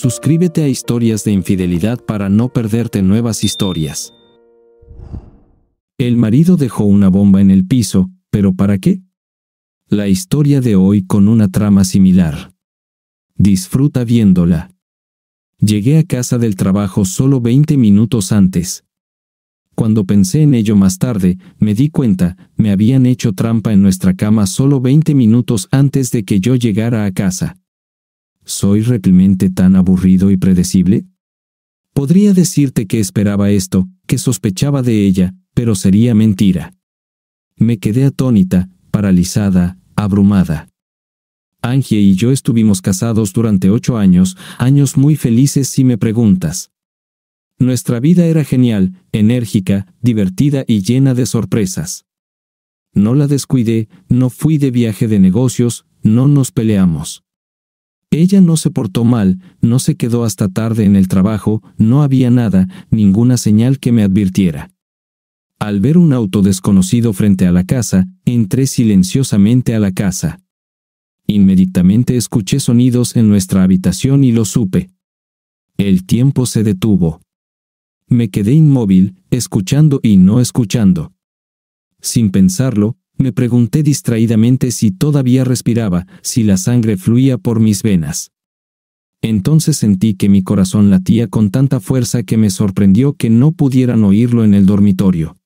Suscríbete a Historias de Infidelidad para no perderte nuevas historias. El marido dejó una bomba en el piso, pero ¿para qué? La historia de hoy con una trama similar. Disfruta viéndola. Llegué a casa del trabajo solo 20 minutos antes. Cuando pensé en ello más tarde, me di cuenta, me habían hecho trampa en nuestra cama solo 20 minutos antes de que yo llegara a casa. ¿Soy realmente tan aburrido y predecible? Podría decirte que esperaba esto, que sospechaba de ella, pero sería mentira. Me quedé atónita, paralizada, abrumada. Angie y yo estuvimos casados durante ocho años, años muy felices si me preguntas. Nuestra vida era genial, enérgica, divertida y llena de sorpresas. No la descuidé, no fui de viaje de negocios, no nos peleamos. Ella no se portó mal, no se quedó hasta tarde en el trabajo, no había nada, ninguna señal que me advirtiera. Al ver un auto desconocido frente a la casa, entré silenciosamente a la casa. Inmediatamente escuché sonidos en nuestra habitación y lo supe. El tiempo se detuvo. Me quedé inmóvil, escuchando y no escuchando. Sin pensarlo, me pregunté distraídamente si todavía respiraba, si la sangre fluía por mis venas. Entonces sentí que mi corazón latía con tanta fuerza que me sorprendió que no pudieran oírlo en el dormitorio.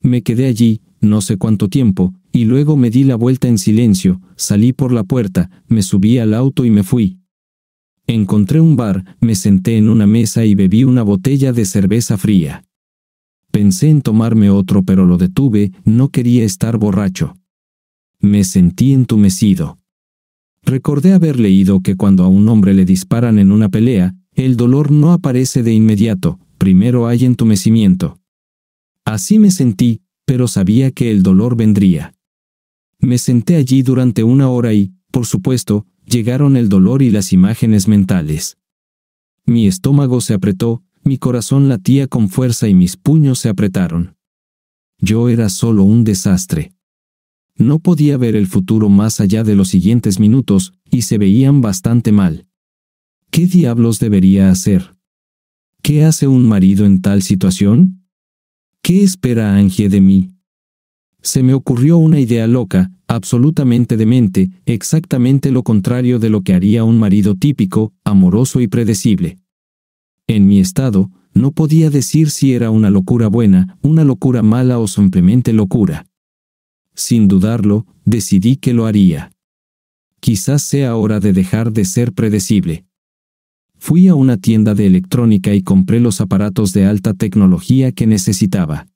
Me quedé allí, no sé cuánto tiempo, y luego me di la vuelta en silencio, salí por la puerta, me subí al auto y me fui. Encontré un bar, me senté en una mesa y bebí una botella de cerveza fría. Pensé en tomarme otro pero lo detuve, no quería estar borracho. Me sentí entumecido. Recordé haber leído que cuando a un hombre le disparan en una pelea, el dolor no aparece de inmediato, primero hay entumecimiento. Así me sentí, pero sabía que el dolor vendría. Me senté allí durante una hora y, por supuesto, llegaron el dolor y las imágenes mentales. Mi estómago se apretó, mi corazón latía con fuerza y mis puños se apretaron. Yo era solo un desastre. No podía ver el futuro más allá de los siguientes minutos, y se veían bastante mal. ¿Qué diablos debería hacer? ¿Qué hace un marido en tal situación? ¿Qué espera Angie de mí? Se me ocurrió una idea loca, absolutamente demente, exactamente lo contrario de lo que haría un marido típico, amoroso y predecible. En mi estado, no podía decir si era una locura buena, una locura mala o simplemente locura. Sin dudarlo, decidí que lo haría. Quizás sea hora de dejar de ser predecible. Fui a una tienda de electrónica y compré los aparatos de alta tecnología que necesitaba.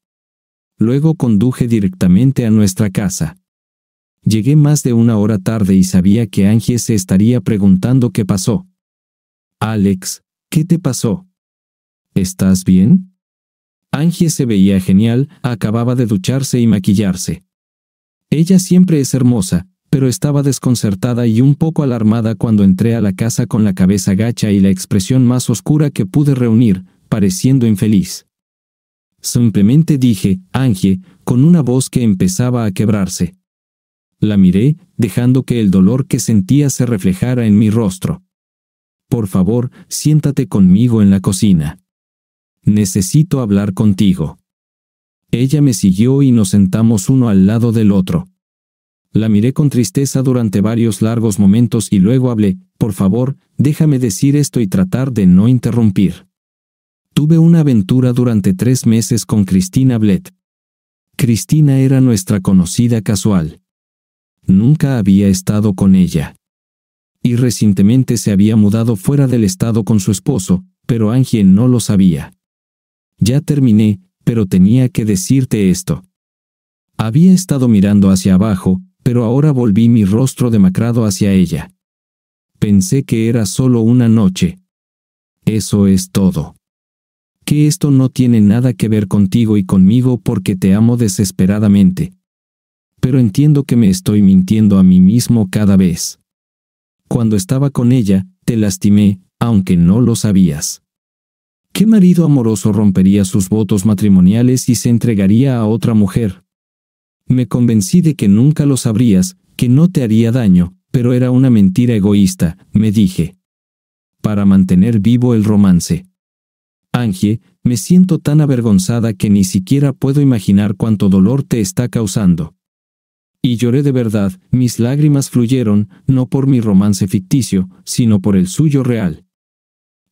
Luego conduje directamente a nuestra casa. Llegué más de una hora tarde y sabía que Angie se estaría preguntando qué pasó. Alex, ¿Qué te pasó? ¿Estás bien? Angie se veía genial, acababa de ducharse y maquillarse. Ella siempre es hermosa, pero estaba desconcertada y un poco alarmada cuando entré a la casa con la cabeza gacha y la expresión más oscura que pude reunir, pareciendo infeliz. Simplemente dije, Angie, con una voz que empezaba a quebrarse. La miré, dejando que el dolor que sentía se reflejara en mi rostro. Por favor, siéntate conmigo en la cocina. Necesito hablar contigo. Ella me siguió y nos sentamos uno al lado del otro. La miré con tristeza durante varios largos momentos y luego hablé, por favor, déjame decir esto y tratar de no interrumpir. Tuve una aventura durante tres meses con Cristina Bled. Cristina era nuestra conocida casual. Nunca había estado con ella y recientemente se había mudado fuera del estado con su esposo, pero Angie no lo sabía. Ya terminé, pero tenía que decirte esto. Había estado mirando hacia abajo, pero ahora volví mi rostro demacrado hacia ella. Pensé que era solo una noche. Eso es todo. Que esto no tiene nada que ver contigo y conmigo porque te amo desesperadamente. Pero entiendo que me estoy mintiendo a mí mismo cada vez cuando estaba con ella, te lastimé, aunque no lo sabías. ¿Qué marido amoroso rompería sus votos matrimoniales y se entregaría a otra mujer? Me convencí de que nunca lo sabrías, que no te haría daño, pero era una mentira egoísta, me dije. Para mantener vivo el romance. Angie, me siento tan avergonzada que ni siquiera puedo imaginar cuánto dolor te está causando y lloré de verdad, mis lágrimas fluyeron, no por mi romance ficticio, sino por el suyo real.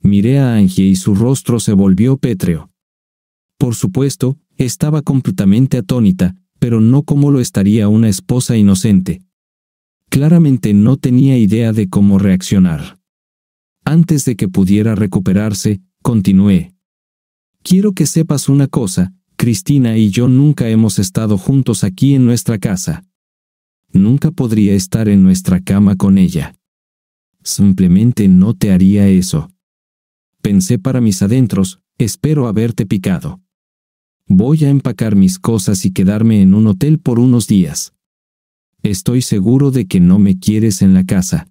Miré a Angie y su rostro se volvió pétreo. Por supuesto, estaba completamente atónita, pero no como lo estaría una esposa inocente. Claramente no tenía idea de cómo reaccionar. Antes de que pudiera recuperarse, continué. Quiero que sepas una cosa, Cristina y yo nunca hemos estado juntos aquí en nuestra casa. Nunca podría estar en nuestra cama con ella. Simplemente no te haría eso. Pensé para mis adentros, espero haberte picado. Voy a empacar mis cosas y quedarme en un hotel por unos días. Estoy seguro de que no me quieres en la casa.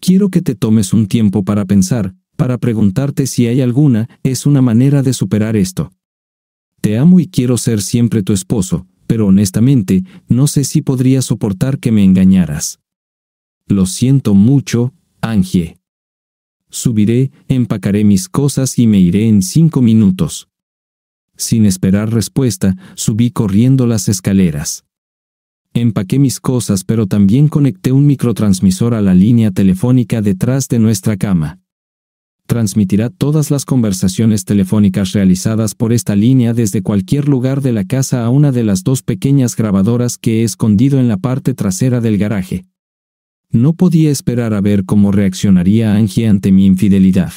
Quiero que te tomes un tiempo para pensar, para preguntarte si hay alguna, es una manera de superar esto. Te amo y quiero ser siempre tu esposo, pero honestamente, no sé si podría soportar que me engañaras. Lo siento mucho, Angie. Subiré, empacaré mis cosas y me iré en cinco minutos. Sin esperar respuesta, subí corriendo las escaleras. Empaqué mis cosas pero también conecté un microtransmisor a la línea telefónica detrás de nuestra cama transmitirá todas las conversaciones telefónicas realizadas por esta línea desde cualquier lugar de la casa a una de las dos pequeñas grabadoras que he escondido en la parte trasera del garaje. No podía esperar a ver cómo reaccionaría Angie ante mi infidelidad.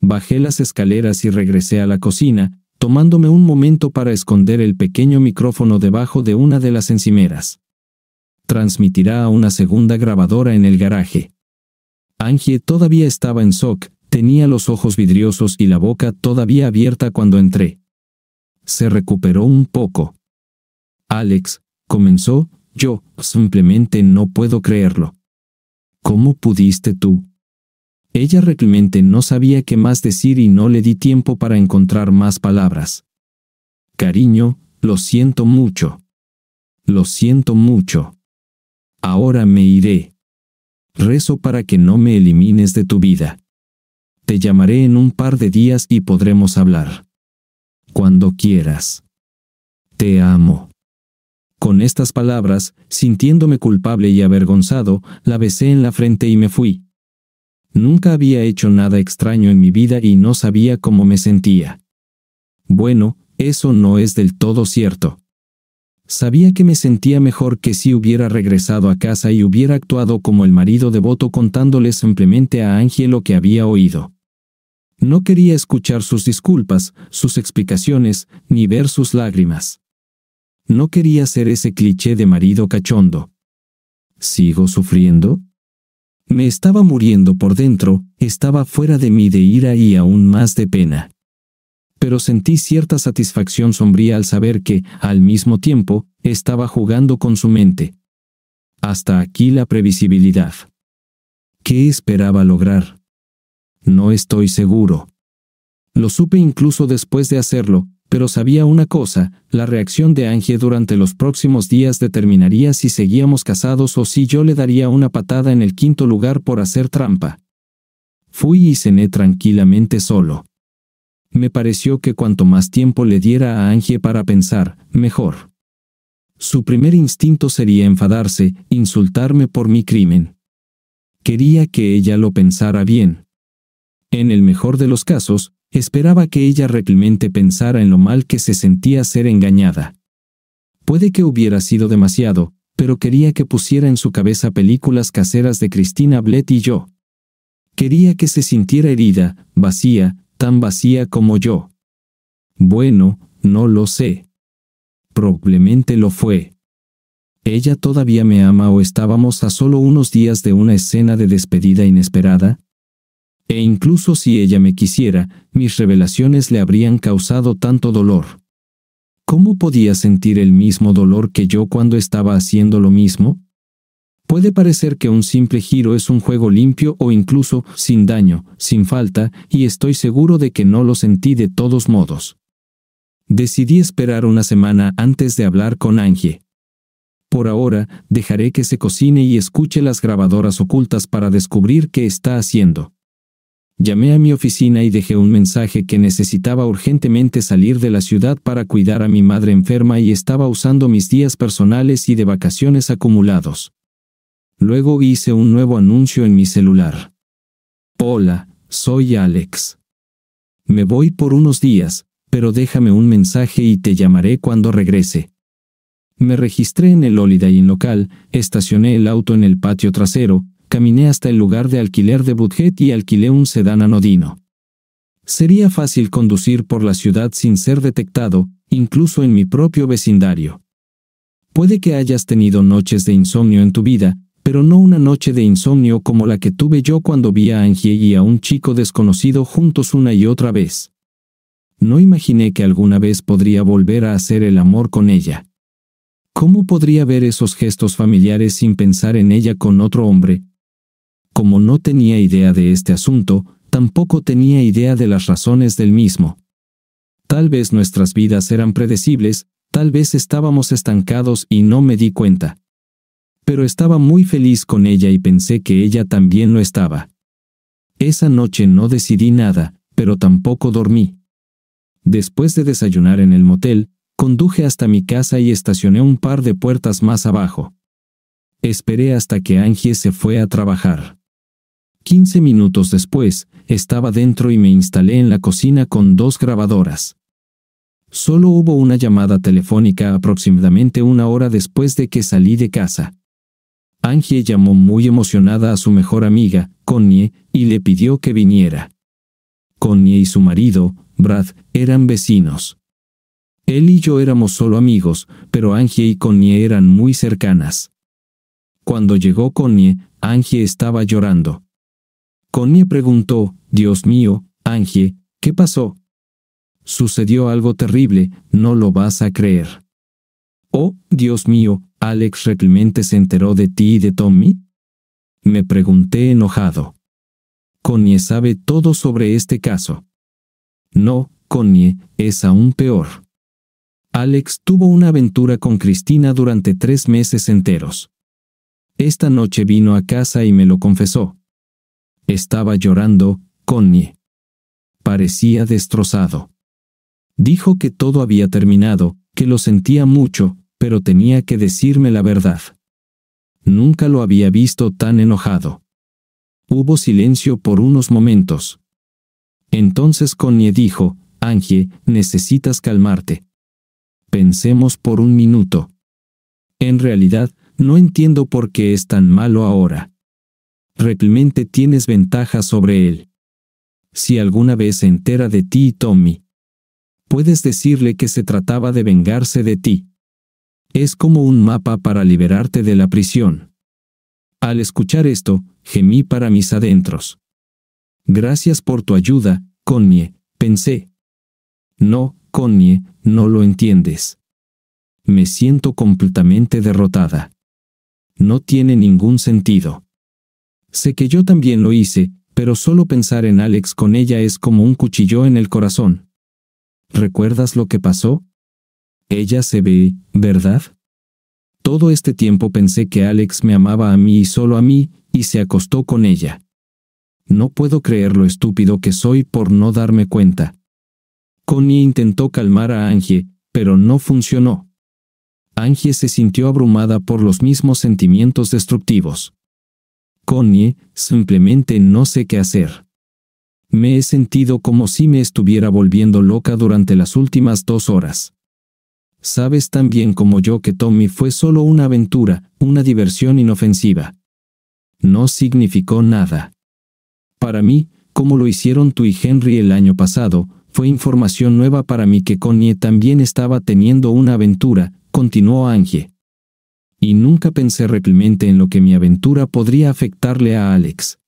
Bajé las escaleras y regresé a la cocina, tomándome un momento para esconder el pequeño micrófono debajo de una de las encimeras. Transmitirá a una segunda grabadora en el garaje. Angie todavía estaba en shock, Tenía los ojos vidriosos y la boca todavía abierta cuando entré. Se recuperó un poco. Alex, comenzó, yo, simplemente no puedo creerlo. ¿Cómo pudiste tú? Ella realmente no sabía qué más decir y no le di tiempo para encontrar más palabras. Cariño, lo siento mucho. Lo siento mucho. Ahora me iré. Rezo para que no me elimines de tu vida. Te llamaré en un par de días y podremos hablar. Cuando quieras. Te amo. Con estas palabras, sintiéndome culpable y avergonzado, la besé en la frente y me fui. Nunca había hecho nada extraño en mi vida y no sabía cómo me sentía. Bueno, eso no es del todo cierto. Sabía que me sentía mejor que si hubiera regresado a casa y hubiera actuado como el marido devoto contándole simplemente a Ángel lo que había oído. No quería escuchar sus disculpas, sus explicaciones, ni ver sus lágrimas. No quería ser ese cliché de marido cachondo. ¿Sigo sufriendo? Me estaba muriendo por dentro, estaba fuera de mí de ira y aún más de pena. Pero sentí cierta satisfacción sombría al saber que, al mismo tiempo, estaba jugando con su mente. Hasta aquí la previsibilidad. ¿Qué esperaba lograr? No estoy seguro. Lo supe incluso después de hacerlo, pero sabía una cosa, la reacción de Angie durante los próximos días determinaría si seguíamos casados o si yo le daría una patada en el quinto lugar por hacer trampa. Fui y cené tranquilamente solo. Me pareció que cuanto más tiempo le diera a Angie para pensar, mejor. Su primer instinto sería enfadarse, insultarme por mi crimen. Quería que ella lo pensara bien. En el mejor de los casos, esperaba que ella realmente pensara en lo mal que se sentía ser engañada. Puede que hubiera sido demasiado, pero quería que pusiera en su cabeza películas caseras de Cristina Blett y yo. Quería que se sintiera herida, vacía, tan vacía como yo. Bueno, no lo sé. Probablemente lo fue. Ella todavía me ama o estábamos a solo unos días de una escena de despedida inesperada, e incluso si ella me quisiera, mis revelaciones le habrían causado tanto dolor. ¿Cómo podía sentir el mismo dolor que yo cuando estaba haciendo lo mismo? Puede parecer que un simple giro es un juego limpio o incluso sin daño, sin falta, y estoy seguro de que no lo sentí de todos modos. Decidí esperar una semana antes de hablar con Angie. Por ahora, dejaré que se cocine y escuche las grabadoras ocultas para descubrir qué está haciendo. Llamé a mi oficina y dejé un mensaje que necesitaba urgentemente salir de la ciudad para cuidar a mi madre enferma y estaba usando mis días personales y de vacaciones acumulados. Luego hice un nuevo anuncio en mi celular. Hola, soy Alex. Me voy por unos días, pero déjame un mensaje y te llamaré cuando regrese. Me registré en el Holiday Inn local, estacioné el auto en el patio trasero, caminé hasta el lugar de alquiler de Budget y alquilé un sedán anodino. Sería fácil conducir por la ciudad sin ser detectado, incluso en mi propio vecindario. Puede que hayas tenido noches de insomnio en tu vida, pero no una noche de insomnio como la que tuve yo cuando vi a Angie y a un chico desconocido juntos una y otra vez. No imaginé que alguna vez podría volver a hacer el amor con ella. ¿Cómo podría ver esos gestos familiares sin pensar en ella con otro hombre, como no tenía idea de este asunto, tampoco tenía idea de las razones del mismo. Tal vez nuestras vidas eran predecibles, tal vez estábamos estancados y no me di cuenta. Pero estaba muy feliz con ella y pensé que ella también lo estaba. Esa noche no decidí nada, pero tampoco dormí. Después de desayunar en el motel, conduje hasta mi casa y estacioné un par de puertas más abajo. Esperé hasta que Angie se fue a trabajar. 15 minutos después, estaba dentro y me instalé en la cocina con dos grabadoras. Solo hubo una llamada telefónica aproximadamente una hora después de que salí de casa. Angie llamó muy emocionada a su mejor amiga, Connie, y le pidió que viniera. Connie y su marido, Brad, eran vecinos. Él y yo éramos solo amigos, pero Angie y Connie eran muy cercanas. Cuando llegó Connie, Angie estaba llorando. Connie preguntó, Dios mío, Angie, ¿qué pasó? Sucedió algo terrible, no lo vas a creer. Oh, Dios mío, ¿Alex realmente se enteró de ti y de Tommy? Me pregunté enojado. Connie sabe todo sobre este caso. No, Connie, es aún peor. Alex tuvo una aventura con Cristina durante tres meses enteros. Esta noche vino a casa y me lo confesó. Estaba llorando, Connie. Parecía destrozado. Dijo que todo había terminado, que lo sentía mucho, pero tenía que decirme la verdad. Nunca lo había visto tan enojado. Hubo silencio por unos momentos. Entonces Connie dijo, Angie, necesitas calmarte. Pensemos por un minuto. En realidad, no entiendo por qué es tan malo ahora realmente tienes ventaja sobre él. Si alguna vez se entera de ti y Tommy, puedes decirle que se trataba de vengarse de ti. Es como un mapa para liberarte de la prisión. Al escuchar esto, gemí para mis adentros. Gracias por tu ayuda, Connie, pensé. No, Connie, no lo entiendes. Me siento completamente derrotada. No tiene ningún sentido. Sé que yo también lo hice, pero solo pensar en Alex con ella es como un cuchillo en el corazón. ¿Recuerdas lo que pasó? Ella se ve, ¿verdad? Todo este tiempo pensé que Alex me amaba a mí y solo a mí, y se acostó con ella. No puedo creer lo estúpido que soy por no darme cuenta. Connie intentó calmar a Angie, pero no funcionó. Angie se sintió abrumada por los mismos sentimientos destructivos. Connie, simplemente no sé qué hacer. Me he sentido como si me estuviera volviendo loca durante las últimas dos horas. Sabes tan bien como yo que Tommy fue solo una aventura, una diversión inofensiva. No significó nada. Para mí, como lo hicieron tú y Henry el año pasado, fue información nueva para mí que Connie también estaba teniendo una aventura, continuó Angie y nunca pensé realmente en lo que mi aventura podría afectarle a Alex.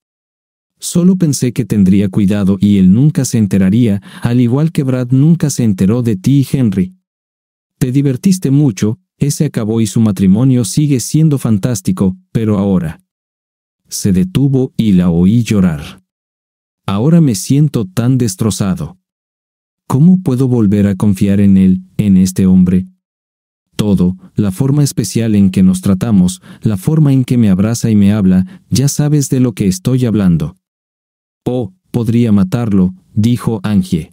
Solo pensé que tendría cuidado y él nunca se enteraría, al igual que Brad nunca se enteró de ti y Henry. Te divertiste mucho, ese acabó y su matrimonio sigue siendo fantástico, pero ahora. Se detuvo y la oí llorar. Ahora me siento tan destrozado. ¿Cómo puedo volver a confiar en él, en este hombre, todo, la forma especial en que nos tratamos, la forma en que me abraza y me habla, ya sabes de lo que estoy hablando. Oh, podría matarlo, dijo Angie.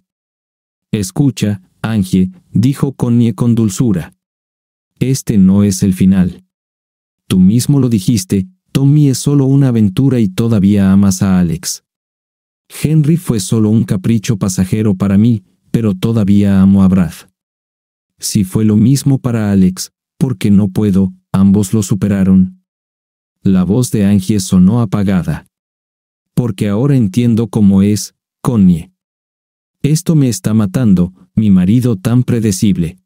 Escucha, Angie, dijo Connie con dulzura. Este no es el final. Tú mismo lo dijiste, Tommy es solo una aventura y todavía amas a Alex. Henry fue solo un capricho pasajero para mí, pero todavía amo a Brad. Si fue lo mismo para Alex, porque no puedo, ambos lo superaron. La voz de Angie sonó apagada. Porque ahora entiendo cómo es, Connie. Esto me está matando, mi marido tan predecible.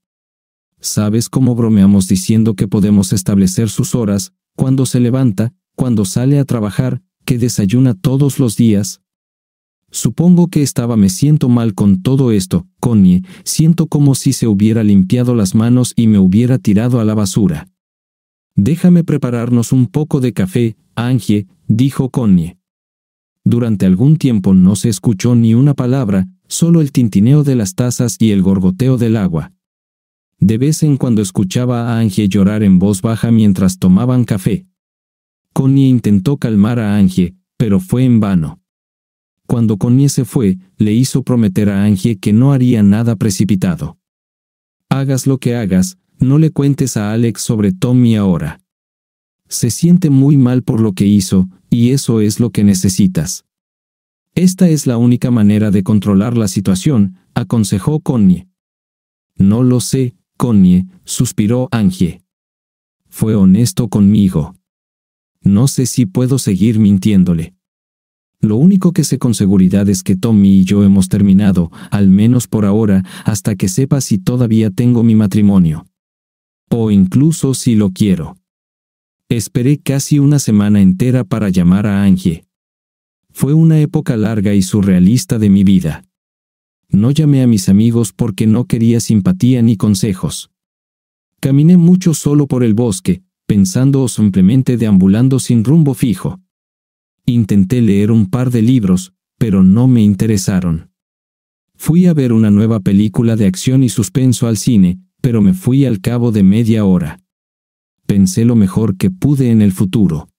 ¿Sabes cómo bromeamos diciendo que podemos establecer sus horas, cuando se levanta, cuando sale a trabajar, que desayuna todos los días, Supongo que estaba me siento mal con todo esto, Connie, siento como si se hubiera limpiado las manos y me hubiera tirado a la basura. Déjame prepararnos un poco de café, Angie, dijo Connie. Durante algún tiempo no se escuchó ni una palabra, solo el tintineo de las tazas y el gorgoteo del agua. De vez en cuando escuchaba a Angie llorar en voz baja mientras tomaban café. Connie intentó calmar a Angie, pero fue en vano. Cuando Connie se fue, le hizo prometer a Angie que no haría nada precipitado. Hagas lo que hagas, no le cuentes a Alex sobre Tommy ahora. Se siente muy mal por lo que hizo, y eso es lo que necesitas. Esta es la única manera de controlar la situación, aconsejó Connie. No lo sé, Connie, suspiró Angie. Fue honesto conmigo. No sé si puedo seguir mintiéndole. Lo único que sé con seguridad es que Tommy y yo hemos terminado, al menos por ahora, hasta que sepa si todavía tengo mi matrimonio. O incluso si lo quiero. Esperé casi una semana entera para llamar a Angie. Fue una época larga y surrealista de mi vida. No llamé a mis amigos porque no quería simpatía ni consejos. Caminé mucho solo por el bosque, pensando o simplemente deambulando sin rumbo fijo. Intenté leer un par de libros, pero no me interesaron. Fui a ver una nueva película de acción y suspenso al cine, pero me fui al cabo de media hora. Pensé lo mejor que pude en el futuro.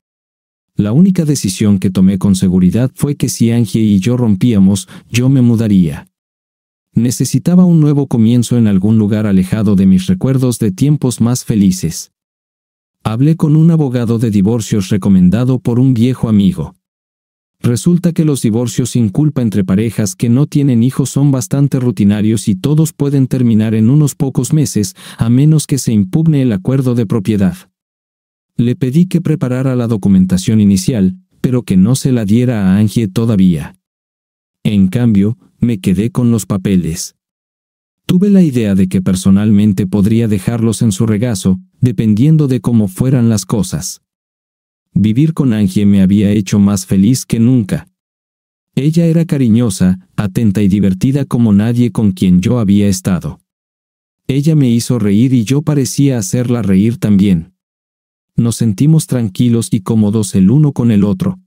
La única decisión que tomé con seguridad fue que si Angie y yo rompíamos, yo me mudaría. Necesitaba un nuevo comienzo en algún lugar alejado de mis recuerdos de tiempos más felices. Hablé con un abogado de divorcios recomendado por un viejo amigo. Resulta que los divorcios sin culpa entre parejas que no tienen hijos son bastante rutinarios y todos pueden terminar en unos pocos meses, a menos que se impugne el acuerdo de propiedad. Le pedí que preparara la documentación inicial, pero que no se la diera a Angie todavía. En cambio, me quedé con los papeles. Tuve la idea de que personalmente podría dejarlos en su regazo, dependiendo de cómo fueran las cosas. Vivir con Angie me había hecho más feliz que nunca. Ella era cariñosa, atenta y divertida como nadie con quien yo había estado. Ella me hizo reír y yo parecía hacerla reír también. Nos sentimos tranquilos y cómodos el uno con el otro.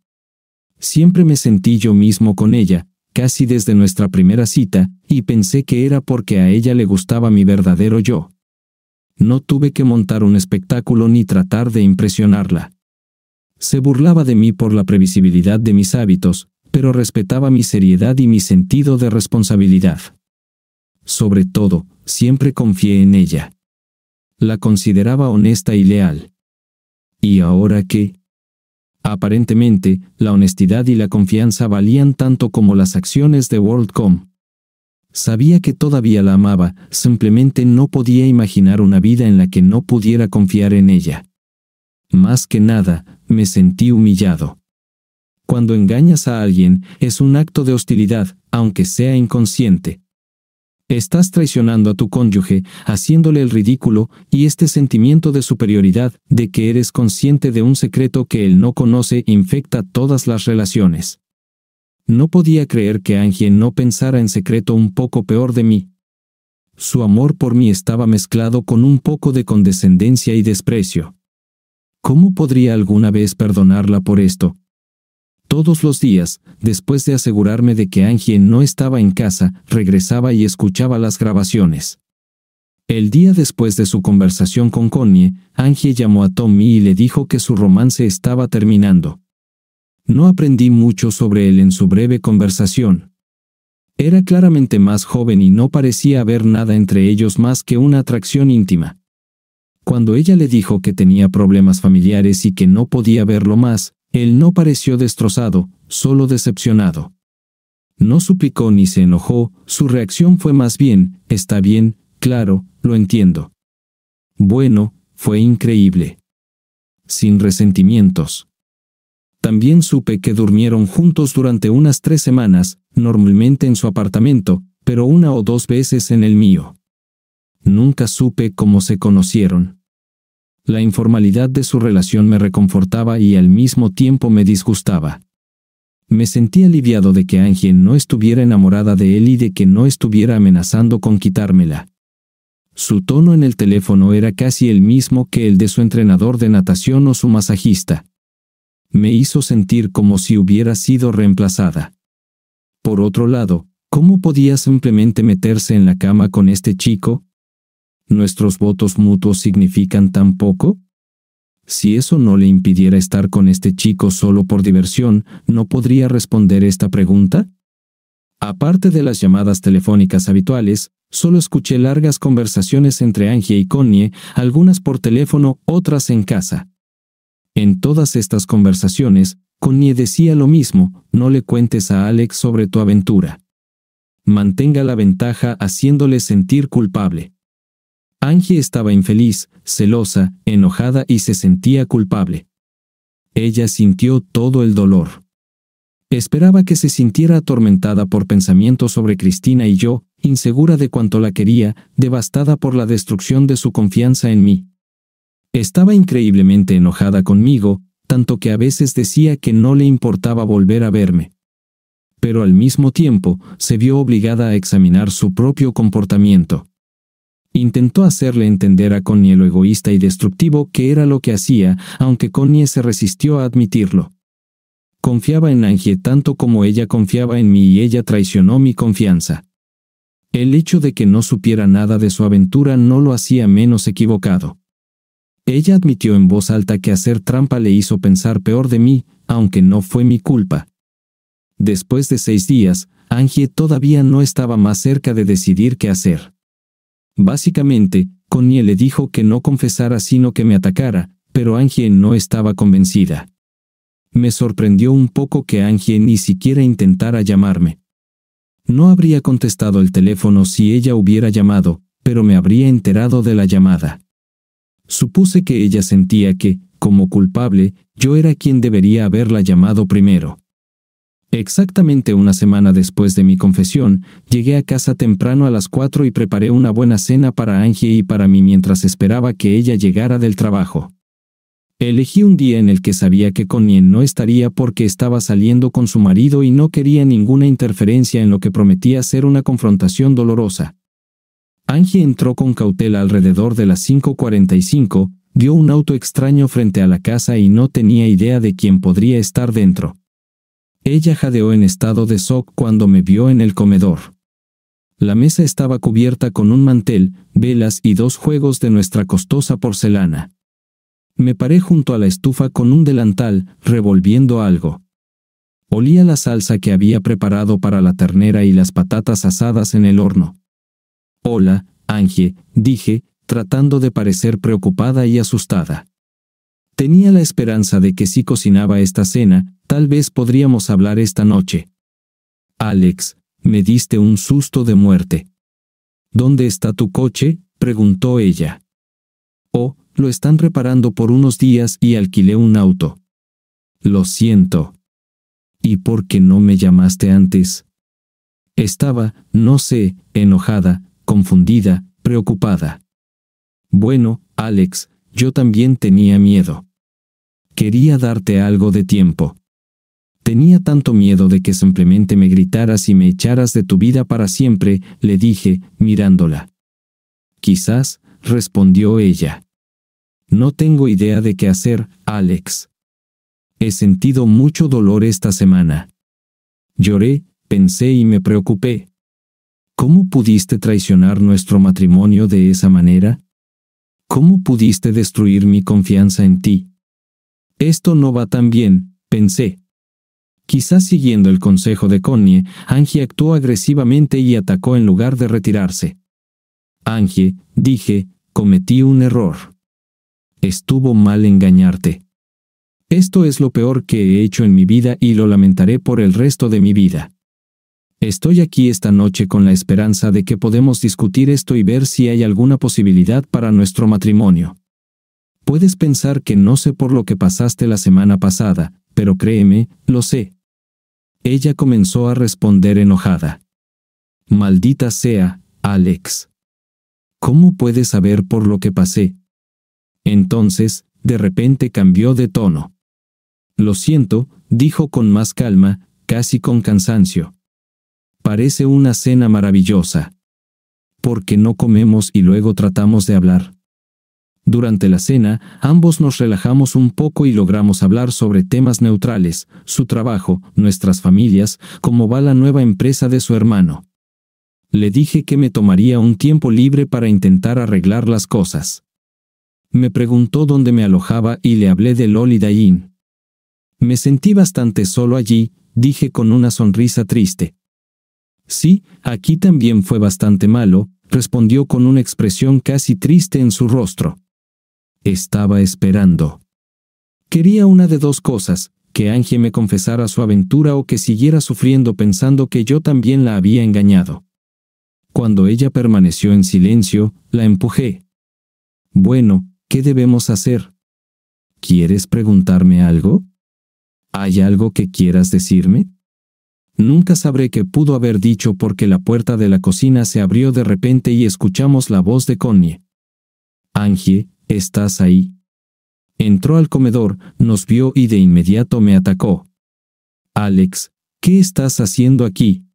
Siempre me sentí yo mismo con ella, casi desde nuestra primera cita, y pensé que era porque a ella le gustaba mi verdadero yo. No tuve que montar un espectáculo ni tratar de impresionarla. Se burlaba de mí por la previsibilidad de mis hábitos, pero respetaba mi seriedad y mi sentido de responsabilidad. Sobre todo, siempre confié en ella. La consideraba honesta y leal. ¿Y ahora qué? Aparentemente, la honestidad y la confianza valían tanto como las acciones de WorldCom. Sabía que todavía la amaba, simplemente no podía imaginar una vida en la que no pudiera confiar en ella. Más que nada, me sentí humillado. Cuando engañas a alguien, es un acto de hostilidad, aunque sea inconsciente. Estás traicionando a tu cónyuge, haciéndole el ridículo, y este sentimiento de superioridad, de que eres consciente de un secreto que él no conoce, infecta todas las relaciones. No podía creer que Angie no pensara en secreto un poco peor de mí. Su amor por mí estaba mezclado con un poco de condescendencia y desprecio. ¿Cómo podría alguna vez perdonarla por esto? Todos los días, después de asegurarme de que Angie no estaba en casa, regresaba y escuchaba las grabaciones. El día después de su conversación con Connie, Angie llamó a Tommy y le dijo que su romance estaba terminando. No aprendí mucho sobre él en su breve conversación. Era claramente más joven y no parecía haber nada entre ellos más que una atracción íntima. Cuando ella le dijo que tenía problemas familiares y que no podía verlo más, él no pareció destrozado, solo decepcionado. No suplicó ni se enojó, su reacción fue más bien, está bien, claro, lo entiendo. Bueno, fue increíble. Sin resentimientos. También supe que durmieron juntos durante unas tres semanas, normalmente en su apartamento, pero una o dos veces en el mío. Nunca supe cómo se conocieron. La informalidad de su relación me reconfortaba y al mismo tiempo me disgustaba. Me sentí aliviado de que Angie no estuviera enamorada de él y de que no estuviera amenazando con quitármela. Su tono en el teléfono era casi el mismo que el de su entrenador de natación o su masajista. Me hizo sentir como si hubiera sido reemplazada. Por otro lado, ¿cómo podía simplemente meterse en la cama con este chico, ¿Nuestros votos mutuos significan tan poco? Si eso no le impidiera estar con este chico solo por diversión, ¿no podría responder esta pregunta? Aparte de las llamadas telefónicas habituales, solo escuché largas conversaciones entre Angie y Connie, algunas por teléfono, otras en casa. En todas estas conversaciones, Connie decía lo mismo, no le cuentes a Alex sobre tu aventura. Mantenga la ventaja haciéndole sentir culpable. Angie estaba infeliz, celosa, enojada y se sentía culpable. Ella sintió todo el dolor. Esperaba que se sintiera atormentada por pensamientos sobre Cristina y yo, insegura de cuanto la quería, devastada por la destrucción de su confianza en mí. Estaba increíblemente enojada conmigo, tanto que a veces decía que no le importaba volver a verme. Pero al mismo tiempo, se vio obligada a examinar su propio comportamiento. Intentó hacerle entender a Connie lo egoísta y destructivo que era lo que hacía, aunque Connie se resistió a admitirlo. Confiaba en Angie tanto como ella confiaba en mí y ella traicionó mi confianza. El hecho de que no supiera nada de su aventura no lo hacía menos equivocado. Ella admitió en voz alta que hacer trampa le hizo pensar peor de mí, aunque no fue mi culpa. Después de seis días, Angie todavía no estaba más cerca de decidir qué hacer. Básicamente, Connie le dijo que no confesara sino que me atacara, pero Angie no estaba convencida. Me sorprendió un poco que Angie ni siquiera intentara llamarme. No habría contestado el teléfono si ella hubiera llamado, pero me habría enterado de la llamada. Supuse que ella sentía que, como culpable, yo era quien debería haberla llamado primero. Exactamente una semana después de mi confesión, llegué a casa temprano a las 4 y preparé una buena cena para Angie y para mí mientras esperaba que ella llegara del trabajo. Elegí un día en el que sabía que Connie no estaría porque estaba saliendo con su marido y no quería ninguna interferencia en lo que prometía ser una confrontación dolorosa. Angie entró con cautela alrededor de las 5.45, vio un auto extraño frente a la casa y no tenía idea de quién podría estar dentro. Ella jadeó en estado de shock cuando me vio en el comedor. La mesa estaba cubierta con un mantel, velas y dos juegos de nuestra costosa porcelana. Me paré junto a la estufa con un delantal, revolviendo algo. Olía la salsa que había preparado para la ternera y las patatas asadas en el horno. Hola, Angie, dije, tratando de parecer preocupada y asustada. Tenía la esperanza de que si cocinaba esta cena, tal vez podríamos hablar esta noche. Alex, me diste un susto de muerte. ¿Dónde está tu coche? preguntó ella. Oh, lo están reparando por unos días y alquilé un auto. Lo siento. ¿Y por qué no me llamaste antes? Estaba, no sé, enojada, confundida, preocupada. Bueno, Alex, yo también tenía miedo. Quería darte algo de tiempo. Tenía tanto miedo de que simplemente me gritaras y me echaras de tu vida para siempre, le dije, mirándola. Quizás, respondió ella. No tengo idea de qué hacer, Alex. He sentido mucho dolor esta semana. Lloré, pensé y me preocupé. ¿Cómo pudiste traicionar nuestro matrimonio de esa manera? ¿Cómo pudiste destruir mi confianza en ti? Esto no va tan bien, pensé. Quizás siguiendo el consejo de Connie, Angie actuó agresivamente y atacó en lugar de retirarse. Angie, dije, cometí un error. Estuvo mal engañarte. Esto es lo peor que he hecho en mi vida y lo lamentaré por el resto de mi vida. Estoy aquí esta noche con la esperanza de que podemos discutir esto y ver si hay alguna posibilidad para nuestro matrimonio. Puedes pensar que no sé por lo que pasaste la semana pasada, pero créeme, lo sé. Ella comenzó a responder enojada. Maldita sea, Alex. ¿Cómo puedes saber por lo que pasé? Entonces, de repente cambió de tono. Lo siento, dijo con más calma, casi con cansancio. Parece una cena maravillosa. Porque no comemos y luego tratamos de hablar. Durante la cena, ambos nos relajamos un poco y logramos hablar sobre temas neutrales, su trabajo, nuestras familias, cómo va la nueva empresa de su hermano. Le dije que me tomaría un tiempo libre para intentar arreglar las cosas. Me preguntó dónde me alojaba y le hablé de Holiday Me sentí bastante solo allí, dije con una sonrisa triste. Sí, aquí también fue bastante malo, respondió con una expresión casi triste en su rostro. Estaba esperando. Quería una de dos cosas, que Ángel me confesara su aventura o que siguiera sufriendo pensando que yo también la había engañado. Cuando ella permaneció en silencio, la empujé. Bueno, ¿qué debemos hacer? ¿Quieres preguntarme algo? ¿Hay algo que quieras decirme? Nunca sabré qué pudo haber dicho porque la puerta de la cocina se abrió de repente y escuchamos la voz de Connie. Angie, ¿estás ahí? Entró al comedor, nos vio y de inmediato me atacó. Alex, ¿qué estás haciendo aquí?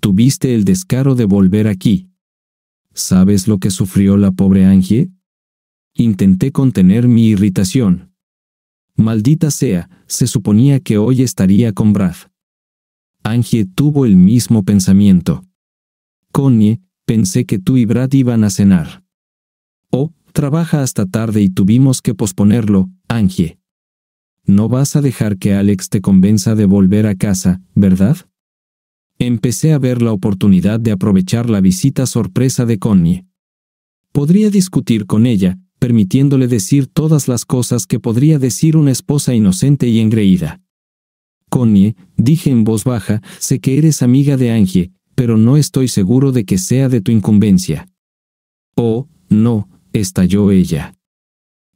Tuviste el descaro de volver aquí. ¿Sabes lo que sufrió la pobre Angie? Intenté contener mi irritación. Maldita sea, se suponía que hoy estaría con Brad. Angie tuvo el mismo pensamiento. Connie, pensé que tú y Brad iban a cenar. Oh, trabaja hasta tarde y tuvimos que posponerlo, Angie. No vas a dejar que Alex te convenza de volver a casa, ¿verdad? Empecé a ver la oportunidad de aprovechar la visita sorpresa de Connie. Podría discutir con ella, permitiéndole decir todas las cosas que podría decir una esposa inocente y engreída. Connie, dije en voz baja, sé que eres amiga de Angie, pero no estoy seguro de que sea de tu incumbencia. Oh, no, estalló ella.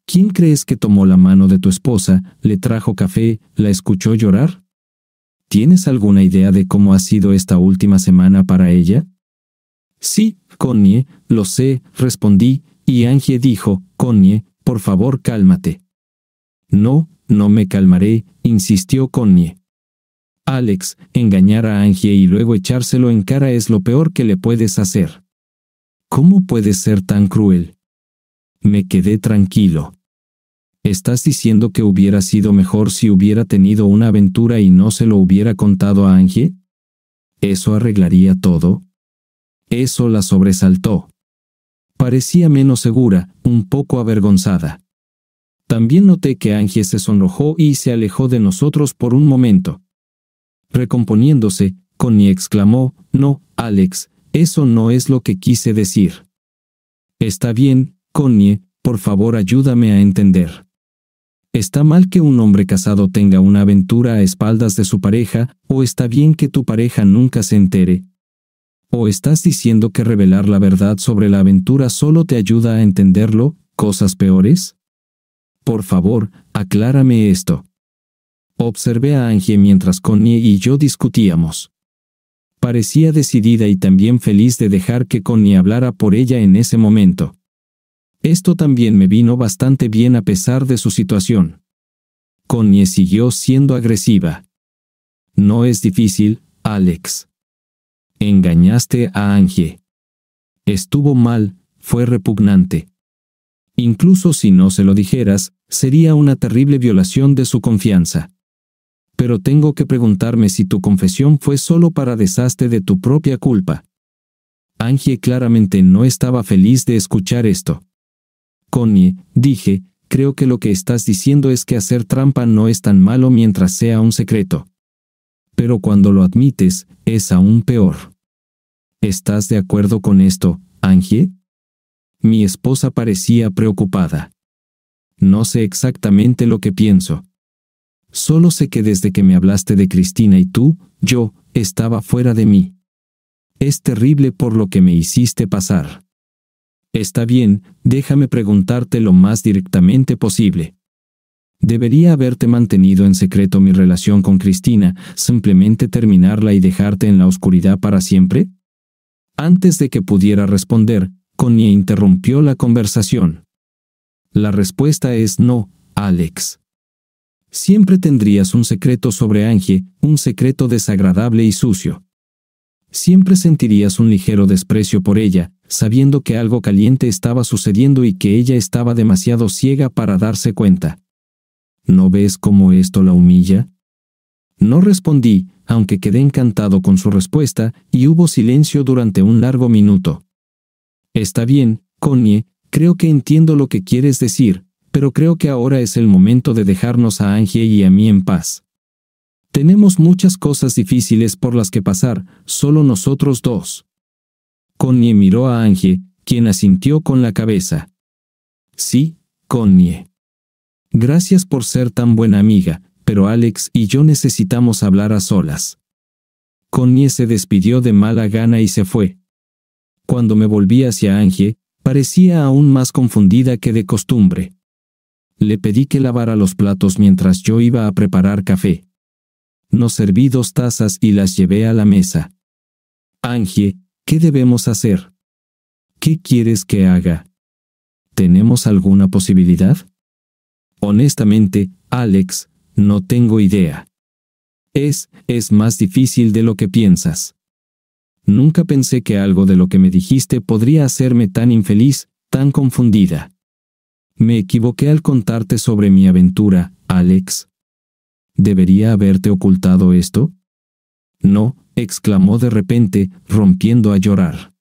¿Quién crees que tomó la mano de tu esposa, le trajo café, la escuchó llorar? ¿Tienes alguna idea de cómo ha sido esta última semana para ella? Sí, Connie, lo sé, respondí, y Angie dijo, Connie, por favor cálmate. No, no me calmaré, insistió Connie. Alex, engañar a Angie y luego echárselo en cara es lo peor que le puedes hacer. ¿Cómo puedes ser tan cruel? Me quedé tranquilo. Estás diciendo que hubiera sido mejor si hubiera tenido una aventura y no se lo hubiera contado a Angie? ¿Eso arreglaría todo? Eso la sobresaltó. Parecía menos segura, un poco avergonzada. También noté que Angie se sonrojó y se alejó de nosotros por un momento. Recomponiéndose, Connie exclamó, No, Alex, eso no es lo que quise decir. Está bien, Connie, por favor ayúdame a entender. ¿Está mal que un hombre casado tenga una aventura a espaldas de su pareja, o está bien que tu pareja nunca se entere? ¿O estás diciendo que revelar la verdad sobre la aventura solo te ayuda a entenderlo, cosas peores? Por favor, aclárame esto. Observé a Angie mientras Connie y yo discutíamos. Parecía decidida y también feliz de dejar que Connie hablara por ella en ese momento. Esto también me vino bastante bien a pesar de su situación. Connie siguió siendo agresiva. No es difícil, Alex. Engañaste a Angie. Estuvo mal, fue repugnante. Incluso si no se lo dijeras, sería una terrible violación de su confianza pero tengo que preguntarme si tu confesión fue solo para desastre de tu propia culpa. Angie claramente no estaba feliz de escuchar esto. Connie, dije, creo que lo que estás diciendo es que hacer trampa no es tan malo mientras sea un secreto. Pero cuando lo admites, es aún peor. ¿Estás de acuerdo con esto, Angie? Mi esposa parecía preocupada. No sé exactamente lo que pienso. Solo sé que desde que me hablaste de Cristina y tú, yo, estaba fuera de mí. Es terrible por lo que me hiciste pasar. Está bien, déjame preguntarte lo más directamente posible. Debería haberte mantenido en secreto mi relación con Cristina, simplemente terminarla y dejarte en la oscuridad para siempre? Antes de que pudiera responder, Connie interrumpió la conversación. La respuesta es no, Alex. Siempre tendrías un secreto sobre Angie, un secreto desagradable y sucio. Siempre sentirías un ligero desprecio por ella, sabiendo que algo caliente estaba sucediendo y que ella estaba demasiado ciega para darse cuenta. ¿No ves cómo esto la humilla? No respondí, aunque quedé encantado con su respuesta, y hubo silencio durante un largo minuto. Está bien, Connie, creo que entiendo lo que quieres decir, pero creo que ahora es el momento de dejarnos a Angie y a mí en paz. Tenemos muchas cosas difíciles por las que pasar, solo nosotros dos. Connie miró a Angie, quien asintió con la cabeza. Sí, Connie. Gracias por ser tan buena amiga, pero Alex y yo necesitamos hablar a solas. Connie se despidió de mala gana y se fue. Cuando me volví hacia Angie, parecía aún más confundida que de costumbre. Le pedí que lavara los platos mientras yo iba a preparar café. Nos serví dos tazas y las llevé a la mesa. Angie, ¿qué debemos hacer? ¿Qué quieres que haga? ¿Tenemos alguna posibilidad? Honestamente, Alex, no tengo idea. Es, es más difícil de lo que piensas. Nunca pensé que algo de lo que me dijiste podría hacerme tan infeliz, tan confundida. Me equivoqué al contarte sobre mi aventura, Alex. ¿Debería haberte ocultado esto? No, exclamó de repente, rompiendo a llorar.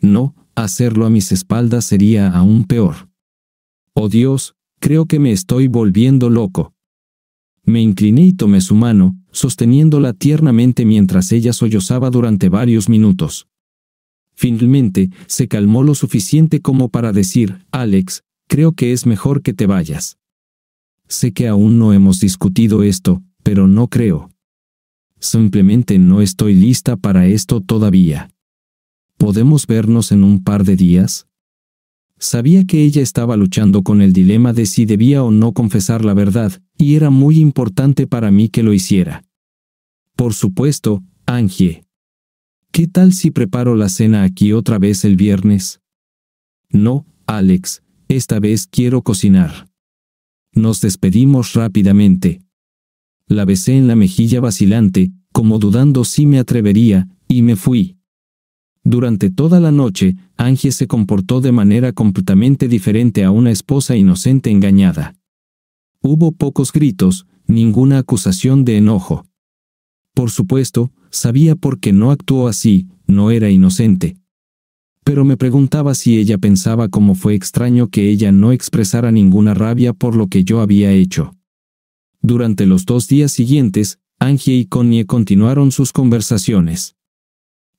No, hacerlo a mis espaldas sería aún peor. Oh Dios, creo que me estoy volviendo loco. Me incliné y tomé su mano, sosteniéndola tiernamente mientras ella sollozaba durante varios minutos. Finalmente, se calmó lo suficiente como para decir, Alex, creo que es mejor que te vayas. Sé que aún no hemos discutido esto, pero no creo. Simplemente no estoy lista para esto todavía. ¿Podemos vernos en un par de días? Sabía que ella estaba luchando con el dilema de si debía o no confesar la verdad, y era muy importante para mí que lo hiciera. Por supuesto, Angie. ¿Qué tal si preparo la cena aquí otra vez el viernes? No, Alex, esta vez quiero cocinar. Nos despedimos rápidamente. La besé en la mejilla vacilante, como dudando si me atrevería, y me fui. Durante toda la noche, Angie se comportó de manera completamente diferente a una esposa inocente engañada. Hubo pocos gritos, ninguna acusación de enojo. Por supuesto, sabía por qué no actuó así, no era inocente pero me preguntaba si ella pensaba como fue extraño que ella no expresara ninguna rabia por lo que yo había hecho. Durante los dos días siguientes, Angie y Connie continuaron sus conversaciones.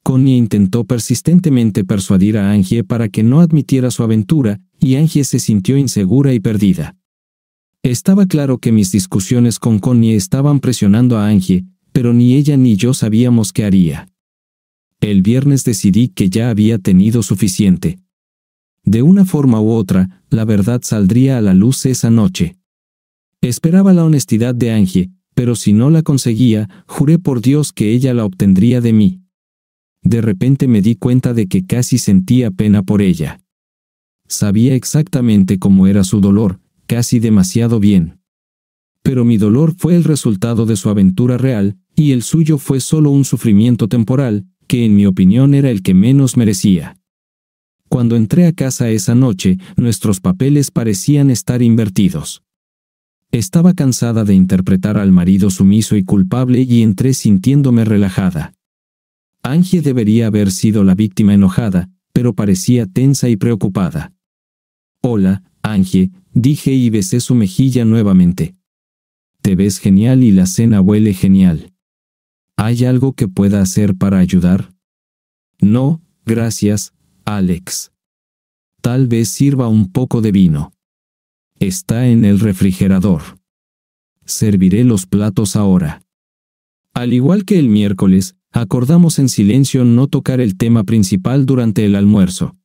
Connie intentó persistentemente persuadir a Angie para que no admitiera su aventura, y Angie se sintió insegura y perdida. Estaba claro que mis discusiones con Connie estaban presionando a Angie, pero ni ella ni yo sabíamos qué haría. El viernes decidí que ya había tenido suficiente. De una forma u otra, la verdad saldría a la luz esa noche. Esperaba la honestidad de Angie, pero si no la conseguía, juré por Dios que ella la obtendría de mí. De repente me di cuenta de que casi sentía pena por ella. Sabía exactamente cómo era su dolor, casi demasiado bien. Pero mi dolor fue el resultado de su aventura real, y el suyo fue solo un sufrimiento temporal, que en mi opinión era el que menos merecía. Cuando entré a casa esa noche, nuestros papeles parecían estar invertidos. Estaba cansada de interpretar al marido sumiso y culpable y entré sintiéndome relajada. Angie debería haber sido la víctima enojada, pero parecía tensa y preocupada. Hola, Angie, dije y besé su mejilla nuevamente. Te ves genial y la cena huele genial. ¿Hay algo que pueda hacer para ayudar? No, gracias, Alex. Tal vez sirva un poco de vino. Está en el refrigerador. Serviré los platos ahora. Al igual que el miércoles, acordamos en silencio no tocar el tema principal durante el almuerzo.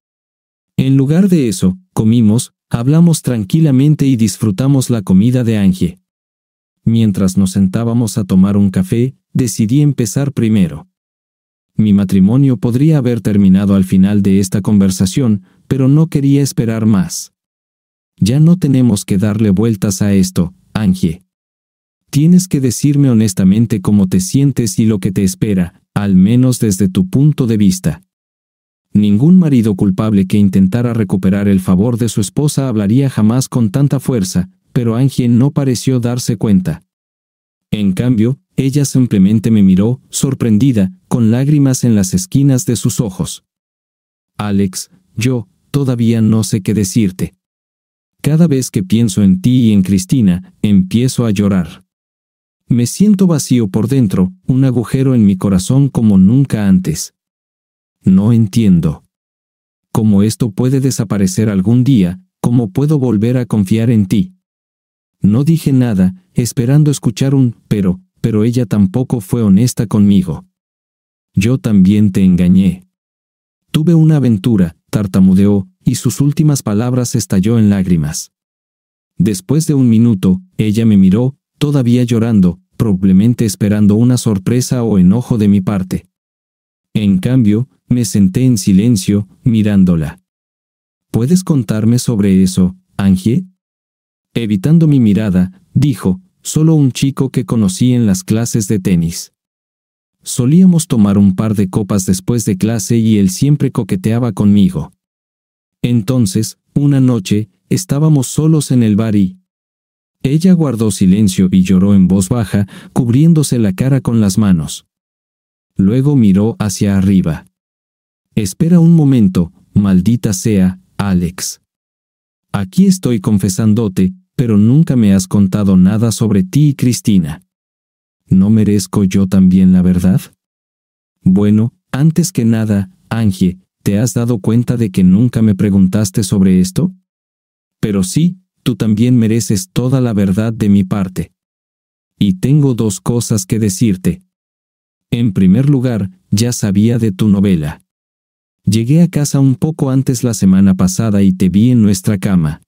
En lugar de eso, comimos, hablamos tranquilamente y disfrutamos la comida de Angie. Mientras nos sentábamos a tomar un café, decidí empezar primero. Mi matrimonio podría haber terminado al final de esta conversación, pero no quería esperar más. Ya no tenemos que darle vueltas a esto, Angie. Tienes que decirme honestamente cómo te sientes y lo que te espera, al menos desde tu punto de vista. Ningún marido culpable que intentara recuperar el favor de su esposa hablaría jamás con tanta fuerza, pero Angie no pareció darse cuenta. En cambio, ella simplemente me miró, sorprendida, con lágrimas en las esquinas de sus ojos. Alex, yo, todavía no sé qué decirte. Cada vez que pienso en ti y en Cristina, empiezo a llorar. Me siento vacío por dentro, un agujero en mi corazón como nunca antes. No entiendo. ¿Cómo esto puede desaparecer algún día? ¿Cómo puedo volver a confiar en ti? No dije nada, esperando escuchar un pero, pero ella tampoco fue honesta conmigo. Yo también te engañé. Tuve una aventura, tartamudeó, y sus últimas palabras estalló en lágrimas. Después de un minuto, ella me miró, todavía llorando, probablemente esperando una sorpresa o enojo de mi parte. En cambio, me senté en silencio, mirándola. ¿Puedes contarme sobre eso, Angie? Evitando mi mirada, dijo, solo un chico que conocí en las clases de tenis. Solíamos tomar un par de copas después de clase y él siempre coqueteaba conmigo. Entonces, una noche, estábamos solos en el bar y... Ella guardó silencio y lloró en voz baja, cubriéndose la cara con las manos. Luego miró hacia arriba. Espera un momento, maldita sea, Alex. Aquí estoy confesándote, pero nunca me has contado nada sobre ti y Cristina. ¿No merezco yo también la verdad? Bueno, antes que nada, Angie, ¿te has dado cuenta de que nunca me preguntaste sobre esto? Pero sí, tú también mereces toda la verdad de mi parte. Y tengo dos cosas que decirte. En primer lugar, ya sabía de tu novela. Llegué a casa un poco antes la semana pasada y te vi en nuestra cama.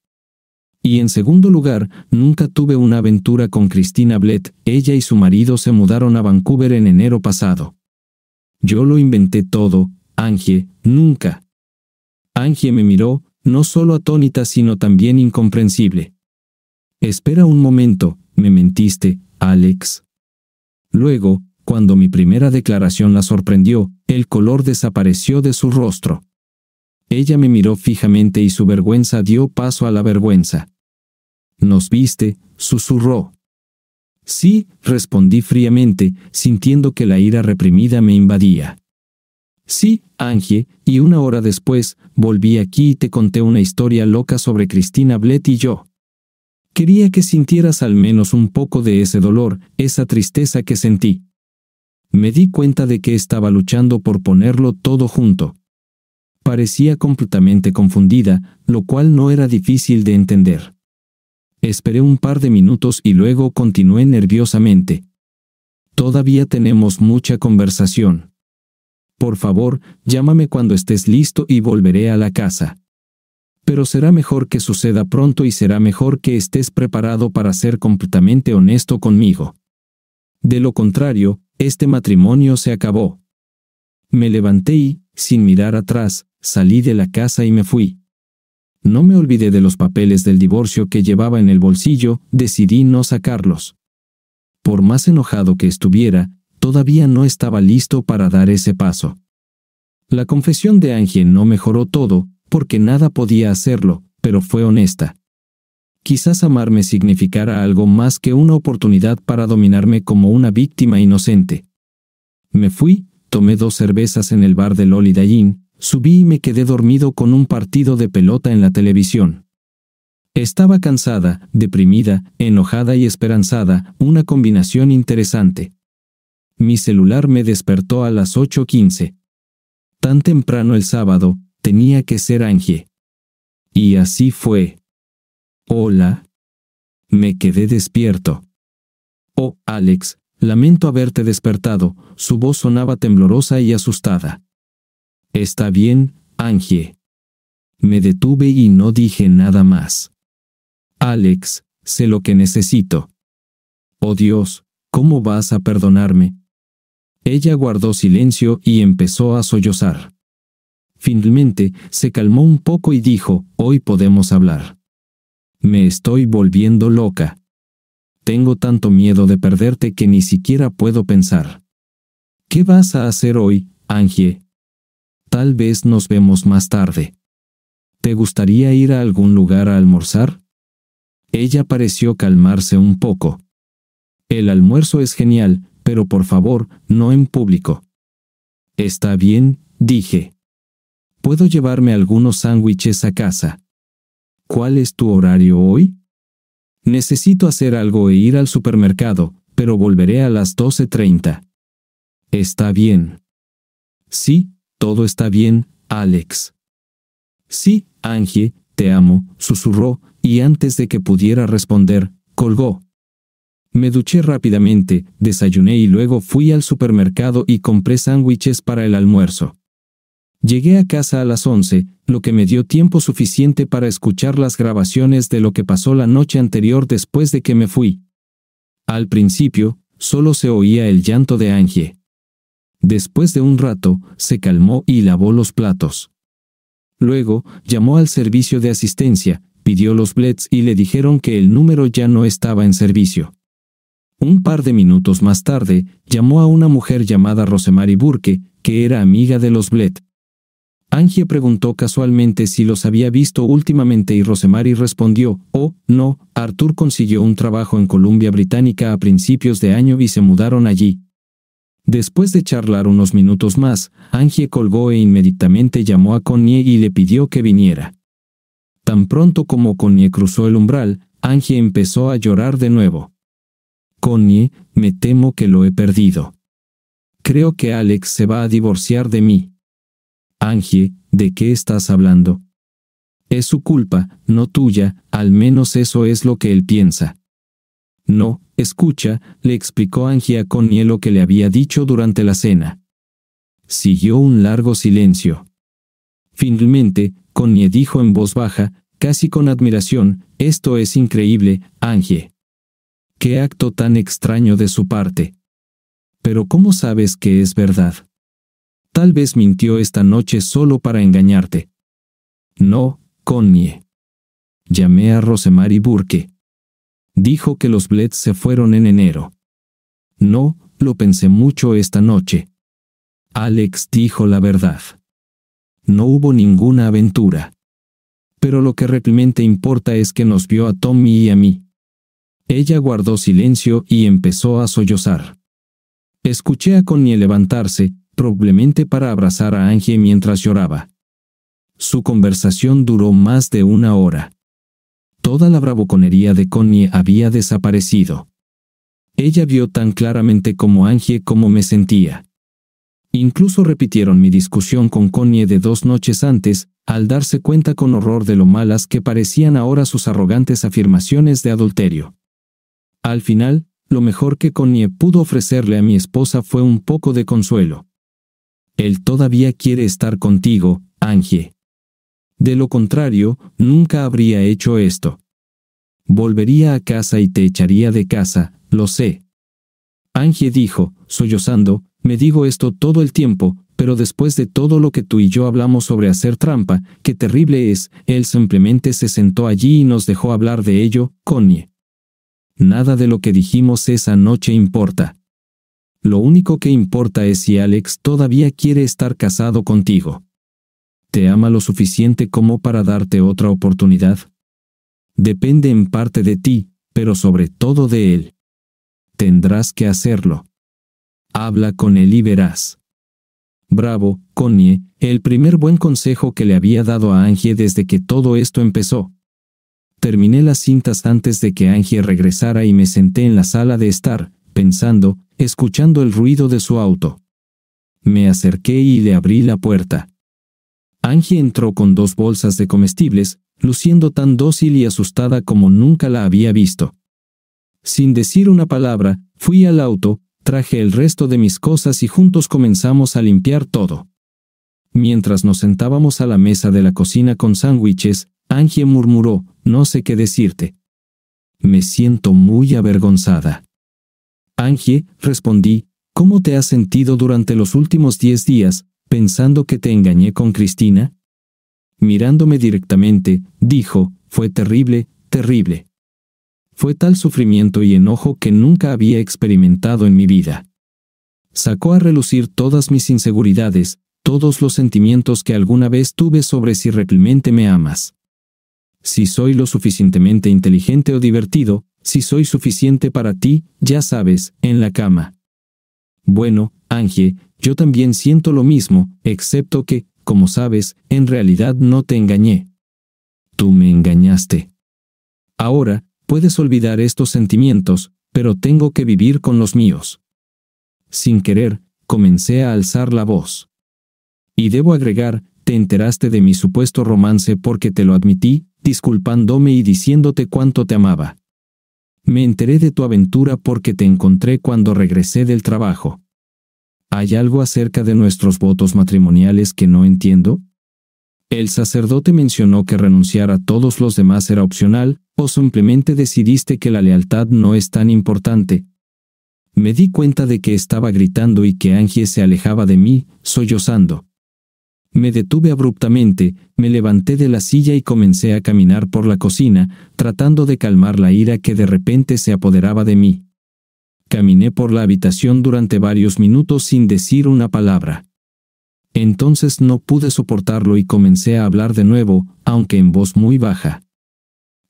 Y en segundo lugar, nunca tuve una aventura con Cristina Blett, ella y su marido se mudaron a Vancouver en enero pasado. Yo lo inventé todo, Angie, nunca. Angie me miró, no solo atónita sino también incomprensible. Espera un momento, me mentiste, Alex. Luego, cuando mi primera declaración la sorprendió, el color desapareció de su rostro. Ella me miró fijamente y su vergüenza dio paso a la vergüenza. ¿Nos viste? susurró. Sí, respondí fríamente, sintiendo que la ira reprimida me invadía. Sí, Angie, y una hora después, volví aquí y te conté una historia loca sobre Cristina Blett y yo. Quería que sintieras al menos un poco de ese dolor, esa tristeza que sentí. Me di cuenta de que estaba luchando por ponerlo todo junto. Parecía completamente confundida, lo cual no era difícil de entender. Esperé un par de minutos y luego continué nerviosamente. Todavía tenemos mucha conversación. Por favor, llámame cuando estés listo y volveré a la casa. Pero será mejor que suceda pronto y será mejor que estés preparado para ser completamente honesto conmigo. De lo contrario, este matrimonio se acabó. Me levanté y, sin mirar atrás, salí de la casa y me fui. No me olvidé de los papeles del divorcio que llevaba en el bolsillo, decidí no sacarlos. Por más enojado que estuviera, todavía no estaba listo para dar ese paso. La confesión de Ángel no mejoró todo, porque nada podía hacerlo, pero fue honesta. Quizás amarme significara algo más que una oportunidad para dominarme como una víctima inocente. Me fui, tomé dos cervezas en el bar de Loli Subí y me quedé dormido con un partido de pelota en la televisión. Estaba cansada, deprimida, enojada y esperanzada, una combinación interesante. Mi celular me despertó a las 8.15. Tan temprano el sábado, tenía que ser Angie. Y así fue. Hola. Me quedé despierto. Oh, Alex, lamento haberte despertado, su voz sonaba temblorosa y asustada. Está bien, Angie. Me detuve y no dije nada más. Alex, sé lo que necesito. Oh Dios, ¿cómo vas a perdonarme? Ella guardó silencio y empezó a sollozar. Finalmente, se calmó un poco y dijo, hoy podemos hablar. Me estoy volviendo loca. Tengo tanto miedo de perderte que ni siquiera puedo pensar. ¿Qué vas a hacer hoy, Angie? Tal vez nos vemos más tarde. ¿Te gustaría ir a algún lugar a almorzar? Ella pareció calmarse un poco. El almuerzo es genial, pero por favor, no en público. Está bien, dije. Puedo llevarme algunos sándwiches a casa. ¿Cuál es tu horario hoy? Necesito hacer algo e ir al supermercado, pero volveré a las 12.30. Está bien. Sí, todo está bien, Alex. Sí, Angie, te amo, susurró, y antes de que pudiera responder, colgó. Me duché rápidamente, desayuné y luego fui al supermercado y compré sándwiches para el almuerzo. Llegué a casa a las 11, lo que me dio tiempo suficiente para escuchar las grabaciones de lo que pasó la noche anterior después de que me fui. Al principio, solo se oía el llanto de Angie. Después de un rato, se calmó y lavó los platos. Luego, llamó al servicio de asistencia, pidió los bleds y le dijeron que el número ya no estaba en servicio. Un par de minutos más tarde, llamó a una mujer llamada Rosemary Burke, que era amiga de los Bled. Angie preguntó casualmente si los había visto últimamente y Rosemary respondió, oh, no, Arthur consiguió un trabajo en Columbia Británica a principios de año y se mudaron allí. Después de charlar unos minutos más, Angie colgó e inmediatamente llamó a Connie y le pidió que viniera. Tan pronto como Connie cruzó el umbral, Angie empezó a llorar de nuevo. Connie, me temo que lo he perdido. Creo que Alex se va a divorciar de mí. Angie, ¿de qué estás hablando? Es su culpa, no tuya, al menos eso es lo que él piensa. No, escucha, le explicó a Connie lo que le había dicho durante la cena. Siguió un largo silencio. Finalmente, Connie dijo en voz baja, casi con admiración, esto es increíble, Angie. Qué acto tan extraño de su parte. Pero ¿cómo sabes que es verdad? Tal vez mintió esta noche solo para engañarte. No, Connie. Llamé a Rosemary Burke dijo que los Bleds se fueron en enero. No, lo pensé mucho esta noche. Alex dijo la verdad. No hubo ninguna aventura. Pero lo que realmente importa es que nos vio a Tommy y a mí. Ella guardó silencio y empezó a sollozar. Escuché a Connie levantarse, probablemente para abrazar a Angie mientras lloraba. Su conversación duró más de una hora. Toda la bravuconería de Connie había desaparecido. Ella vio tan claramente como Angie cómo me sentía. Incluso repitieron mi discusión con Connie de dos noches antes, al darse cuenta con horror de lo malas que parecían ahora sus arrogantes afirmaciones de adulterio. Al final, lo mejor que Connie pudo ofrecerle a mi esposa fue un poco de consuelo. Él todavía quiere estar contigo, Angie. De lo contrario, nunca habría hecho esto. Volvería a casa y te echaría de casa, lo sé. Angie dijo, sollozando, me digo esto todo el tiempo, pero después de todo lo que tú y yo hablamos sobre hacer trampa, qué terrible es, él simplemente se sentó allí y nos dejó hablar de ello, Connie. Nada de lo que dijimos esa noche importa. Lo único que importa es si Alex todavía quiere estar casado contigo te ama lo suficiente como para darte otra oportunidad? Depende en parte de ti, pero sobre todo de Él. Tendrás que hacerlo. Habla con Él y verás. Bravo, Connie, el primer buen consejo que le había dado a Angie desde que todo esto empezó. Terminé las cintas antes de que Angie regresara y me senté en la sala de estar, pensando, escuchando el ruido de su auto. Me acerqué y le abrí la puerta. Angie entró con dos bolsas de comestibles, luciendo tan dócil y asustada como nunca la había visto. Sin decir una palabra, fui al auto, traje el resto de mis cosas y juntos comenzamos a limpiar todo. Mientras nos sentábamos a la mesa de la cocina con sándwiches, Angie murmuró, no sé qué decirte. Me siento muy avergonzada. Angie, respondí, ¿cómo te has sentido durante los últimos diez días? pensando que te engañé con Cristina? Mirándome directamente, dijo, fue terrible, terrible. Fue tal sufrimiento y enojo que nunca había experimentado en mi vida. Sacó a relucir todas mis inseguridades, todos los sentimientos que alguna vez tuve sobre si realmente me amas. Si soy lo suficientemente inteligente o divertido, si soy suficiente para ti, ya sabes, en la cama. Bueno, Ángel, yo también siento lo mismo, excepto que, como sabes, en realidad no te engañé. Tú me engañaste. Ahora, puedes olvidar estos sentimientos, pero tengo que vivir con los míos. Sin querer, comencé a alzar la voz. Y debo agregar, te enteraste de mi supuesto romance porque te lo admití, disculpándome y diciéndote cuánto te amaba. Me enteré de tu aventura porque te encontré cuando regresé del trabajo. ¿Hay algo acerca de nuestros votos matrimoniales que no entiendo? El sacerdote mencionó que renunciar a todos los demás era opcional, o simplemente decidiste que la lealtad no es tan importante. Me di cuenta de que estaba gritando y que Angie se alejaba de mí, sollozando. Me detuve abruptamente, me levanté de la silla y comencé a caminar por la cocina, tratando de calmar la ira que de repente se apoderaba de mí. Caminé por la habitación durante varios minutos sin decir una palabra. Entonces no pude soportarlo y comencé a hablar de nuevo, aunque en voz muy baja.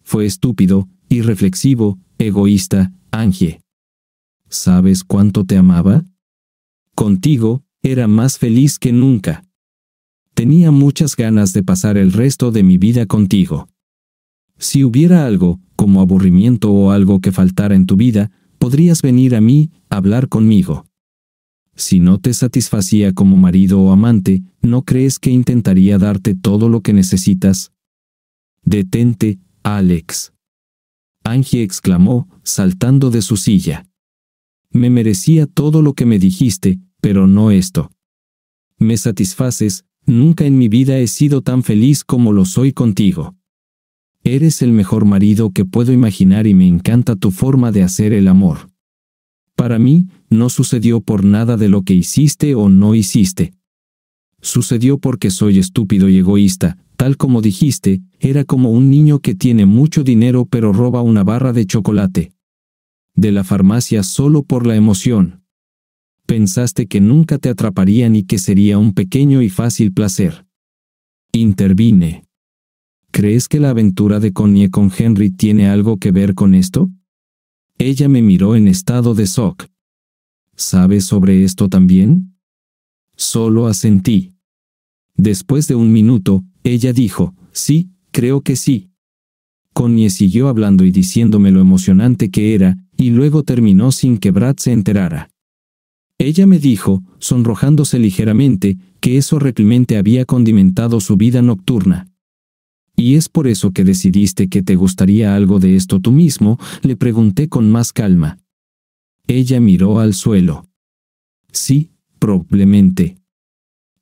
Fue estúpido, irreflexivo, egoísta, Angie. ¿Sabes cuánto te amaba? Contigo, era más feliz que nunca. Tenía muchas ganas de pasar el resto de mi vida contigo. Si hubiera algo, como aburrimiento o algo que faltara en tu vida, podrías venir a mí, hablar conmigo. Si no te satisfacía como marido o amante, ¿no crees que intentaría darte todo lo que necesitas? Detente, Alex. Angie exclamó, saltando de su silla. Me merecía todo lo que me dijiste, pero no esto. Me satisfaces, nunca en mi vida he sido tan feliz como lo soy contigo. Eres el mejor marido que puedo imaginar y me encanta tu forma de hacer el amor. Para mí, no sucedió por nada de lo que hiciste o no hiciste. Sucedió porque soy estúpido y egoísta, tal como dijiste, era como un niño que tiene mucho dinero pero roba una barra de chocolate. De la farmacia solo por la emoción. Pensaste que nunca te atraparían y que sería un pequeño y fácil placer. Intervine. ¿Crees que la aventura de Connie con Henry tiene algo que ver con esto? Ella me miró en estado de shock. ¿Sabes sobre esto también? Solo asentí. Después de un minuto, ella dijo, sí, creo que sí. Connie siguió hablando y diciéndome lo emocionante que era, y luego terminó sin que Brad se enterara. Ella me dijo, sonrojándose ligeramente, que eso realmente había condimentado su vida nocturna. ¿Y es por eso que decidiste que te gustaría algo de esto tú mismo? le pregunté con más calma. Ella miró al suelo. Sí, probablemente.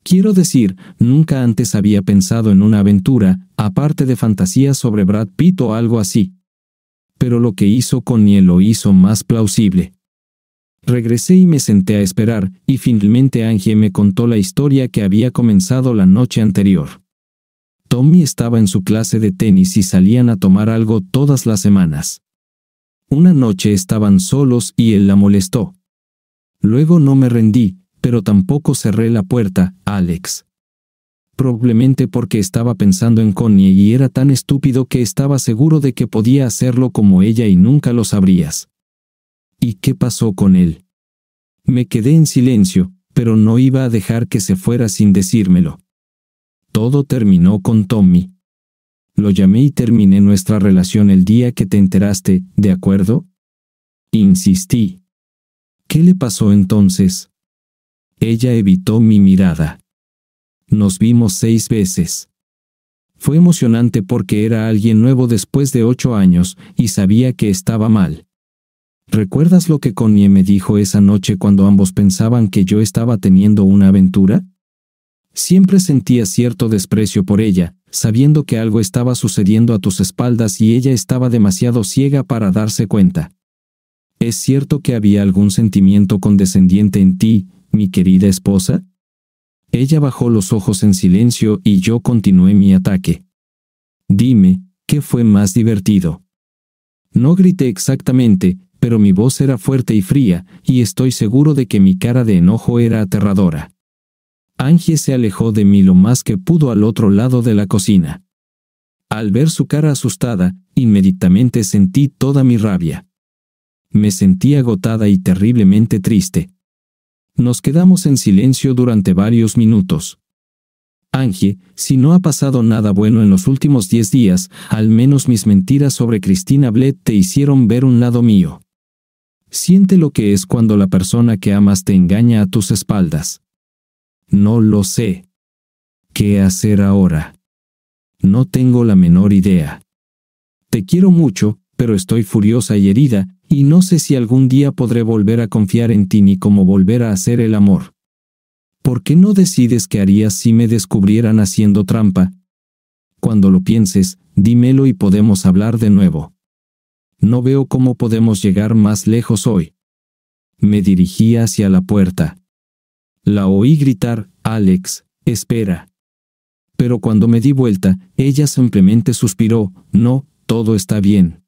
Quiero decir, nunca antes había pensado en una aventura, aparte de fantasías sobre Brad Pitt o algo así. Pero lo que hizo con Connie lo hizo más plausible. Regresé y me senté a esperar, y finalmente Angie me contó la historia que había comenzado la noche anterior. Tommy estaba en su clase de tenis y salían a tomar algo todas las semanas. Una noche estaban solos y él la molestó. Luego no me rendí, pero tampoco cerré la puerta, Alex. Probablemente porque estaba pensando en Connie y era tan estúpido que estaba seguro de que podía hacerlo como ella y nunca lo sabrías. ¿Y qué pasó con él? Me quedé en silencio, pero no iba a dejar que se fuera sin decírmelo. Todo terminó con Tommy. Lo llamé y terminé nuestra relación el día que te enteraste, ¿de acuerdo? Insistí. ¿Qué le pasó entonces? Ella evitó mi mirada. Nos vimos seis veces. Fue emocionante porque era alguien nuevo después de ocho años y sabía que estaba mal. ¿Recuerdas lo que Connie me dijo esa noche cuando ambos pensaban que yo estaba teniendo una aventura? Siempre sentía cierto desprecio por ella, sabiendo que algo estaba sucediendo a tus espaldas y ella estaba demasiado ciega para darse cuenta. ¿Es cierto que había algún sentimiento condescendiente en ti, mi querida esposa? Ella bajó los ojos en silencio y yo continué mi ataque. Dime, ¿qué fue más divertido? No grité exactamente, pero mi voz era fuerte y fría, y estoy seguro de que mi cara de enojo era aterradora. Angie se alejó de mí lo más que pudo al otro lado de la cocina. Al ver su cara asustada, inmediatamente sentí toda mi rabia. Me sentí agotada y terriblemente triste. Nos quedamos en silencio durante varios minutos. Angie, si no ha pasado nada bueno en los últimos diez días, al menos mis mentiras sobre Cristina Bled te hicieron ver un lado mío. Siente lo que es cuando la persona que amas te engaña a tus espaldas. No lo sé. ¿Qué hacer ahora? No tengo la menor idea. Te quiero mucho, pero estoy furiosa y herida, y no sé si algún día podré volver a confiar en ti ni cómo volver a hacer el amor. ¿Por qué no decides qué harías si me descubrieran haciendo trampa? Cuando lo pienses, dímelo y podemos hablar de nuevo. No veo cómo podemos llegar más lejos hoy. Me dirigí hacia la puerta. La oí gritar, Alex, espera. Pero cuando me di vuelta, ella simplemente suspiró, no, todo está bien.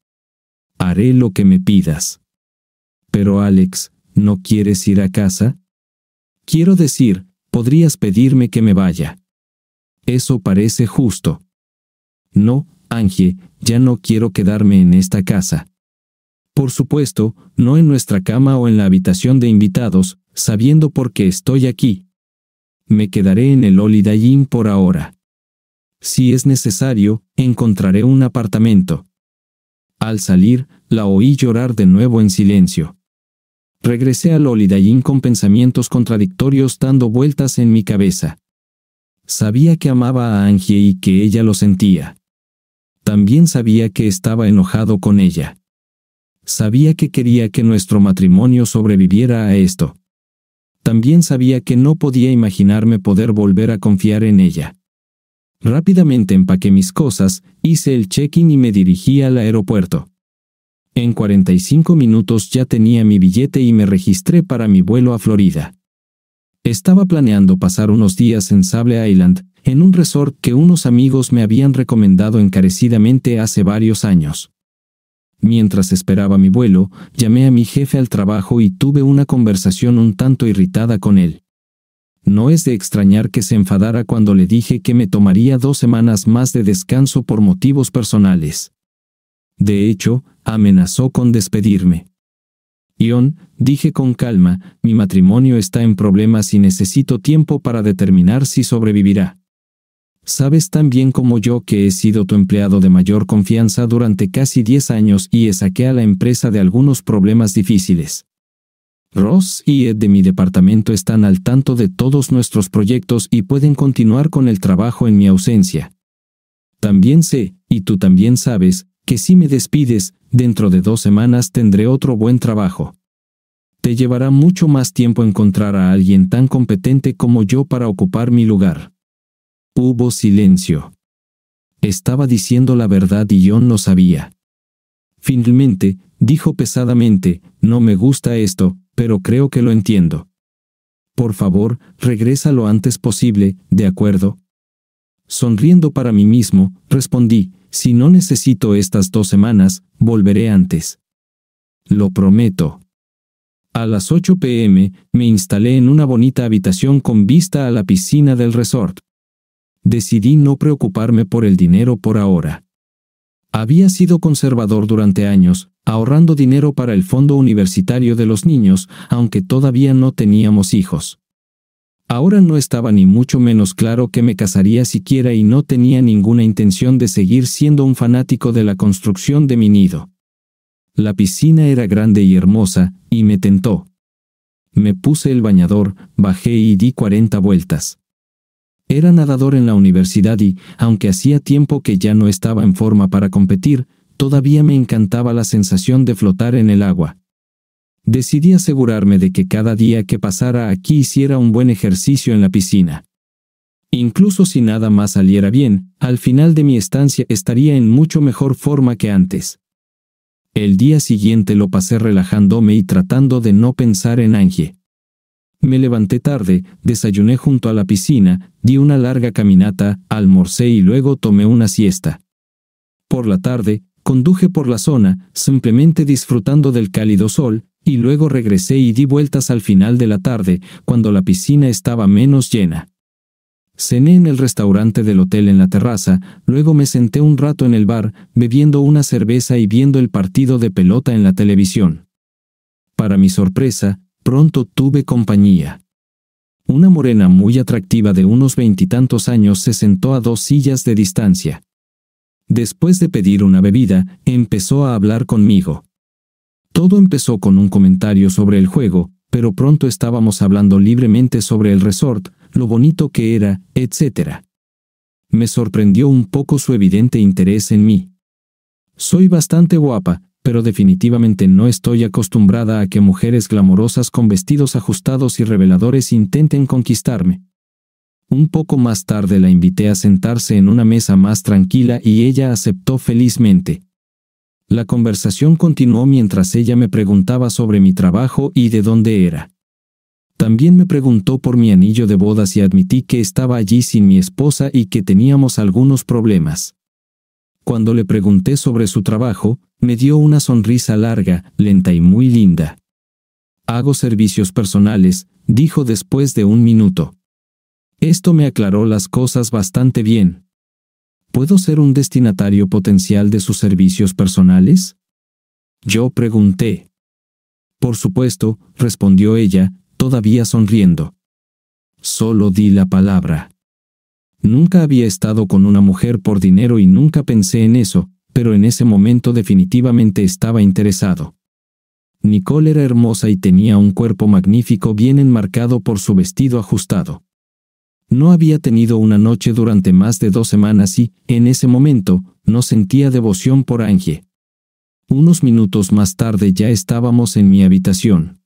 Haré lo que me pidas. Pero Alex, ¿no quieres ir a casa? Quiero decir, podrías pedirme que me vaya. Eso parece justo. No, Angie, ya no quiero quedarme en esta casa. Por supuesto, no en nuestra cama o en la habitación de invitados, sabiendo por qué estoy aquí. Me quedaré en el Holiday por ahora. Si es necesario, encontraré un apartamento. Al salir, la oí llorar de nuevo en silencio. Regresé al Holiday con pensamientos contradictorios dando vueltas en mi cabeza. Sabía que amaba a Angie y que ella lo sentía. También sabía que estaba enojado con ella. Sabía que quería que nuestro matrimonio sobreviviera a esto. También sabía que no podía imaginarme poder volver a confiar en ella. Rápidamente empaqué mis cosas, hice el check-in y me dirigí al aeropuerto. En 45 minutos ya tenía mi billete y me registré para mi vuelo a Florida. Estaba planeando pasar unos días en Sable Island, en un resort que unos amigos me habían recomendado encarecidamente hace varios años. Mientras esperaba mi vuelo, llamé a mi jefe al trabajo y tuve una conversación un tanto irritada con él. No es de extrañar que se enfadara cuando le dije que me tomaría dos semanas más de descanso por motivos personales. De hecho, amenazó con despedirme. Ion, dije con calma, mi matrimonio está en problemas y necesito tiempo para determinar si sobrevivirá. Sabes tan bien como yo que he sido tu empleado de mayor confianza durante casi 10 años y he saqué a la empresa de algunos problemas difíciles. Ross y Ed de mi departamento están al tanto de todos nuestros proyectos y pueden continuar con el trabajo en mi ausencia. También sé, y tú también sabes, que si me despides, dentro de dos semanas tendré otro buen trabajo. Te llevará mucho más tiempo encontrar a alguien tan competente como yo para ocupar mi lugar. Hubo silencio. Estaba diciendo la verdad y yo no sabía. Finalmente, dijo pesadamente, no me gusta esto, pero creo que lo entiendo. Por favor, regresa lo antes posible, ¿de acuerdo? Sonriendo para mí mismo, respondí, si no necesito estas dos semanas, volveré antes. Lo prometo. A las 8 pm, me instalé en una bonita habitación con vista a la piscina del resort decidí no preocuparme por el dinero por ahora. Había sido conservador durante años, ahorrando dinero para el fondo universitario de los niños, aunque todavía no teníamos hijos. Ahora no estaba ni mucho menos claro que me casaría siquiera y no tenía ninguna intención de seguir siendo un fanático de la construcción de mi nido. La piscina era grande y hermosa, y me tentó. Me puse el bañador, bajé y di 40 vueltas. Era nadador en la universidad y, aunque hacía tiempo que ya no estaba en forma para competir, todavía me encantaba la sensación de flotar en el agua. Decidí asegurarme de que cada día que pasara aquí hiciera un buen ejercicio en la piscina. Incluso si nada más saliera bien, al final de mi estancia estaría en mucho mejor forma que antes. El día siguiente lo pasé relajándome y tratando de no pensar en Angie. Me levanté tarde, desayuné junto a la piscina, di una larga caminata, almorcé y luego tomé una siesta. Por la tarde, conduje por la zona, simplemente disfrutando del cálido sol, y luego regresé y di vueltas al final de la tarde, cuando la piscina estaba menos llena. Cené en el restaurante del hotel en la terraza, luego me senté un rato en el bar, bebiendo una cerveza y viendo el partido de pelota en la televisión. Para mi sorpresa, Pronto tuve compañía. Una morena muy atractiva de unos veintitantos años se sentó a dos sillas de distancia. Después de pedir una bebida, empezó a hablar conmigo. Todo empezó con un comentario sobre el juego, pero pronto estábamos hablando libremente sobre el resort, lo bonito que era, etc. Me sorprendió un poco su evidente interés en mí. Soy bastante guapa, pero definitivamente no estoy acostumbrada a que mujeres glamorosas con vestidos ajustados y reveladores intenten conquistarme. Un poco más tarde la invité a sentarse en una mesa más tranquila y ella aceptó felizmente. La conversación continuó mientras ella me preguntaba sobre mi trabajo y de dónde era. También me preguntó por mi anillo de bodas y admití que estaba allí sin mi esposa y que teníamos algunos problemas. Cuando le pregunté sobre su trabajo, me dio una sonrisa larga, lenta y muy linda. Hago servicios personales, dijo después de un minuto. Esto me aclaró las cosas bastante bien. ¿Puedo ser un destinatario potencial de sus servicios personales? Yo pregunté. Por supuesto, respondió ella, todavía sonriendo. Solo di la palabra. Nunca había estado con una mujer por dinero y nunca pensé en eso, pero en ese momento definitivamente estaba interesado. Nicole era hermosa y tenía un cuerpo magnífico bien enmarcado por su vestido ajustado. No había tenido una noche durante más de dos semanas y, en ese momento, no sentía devoción por Angie. Unos minutos más tarde ya estábamos en mi habitación.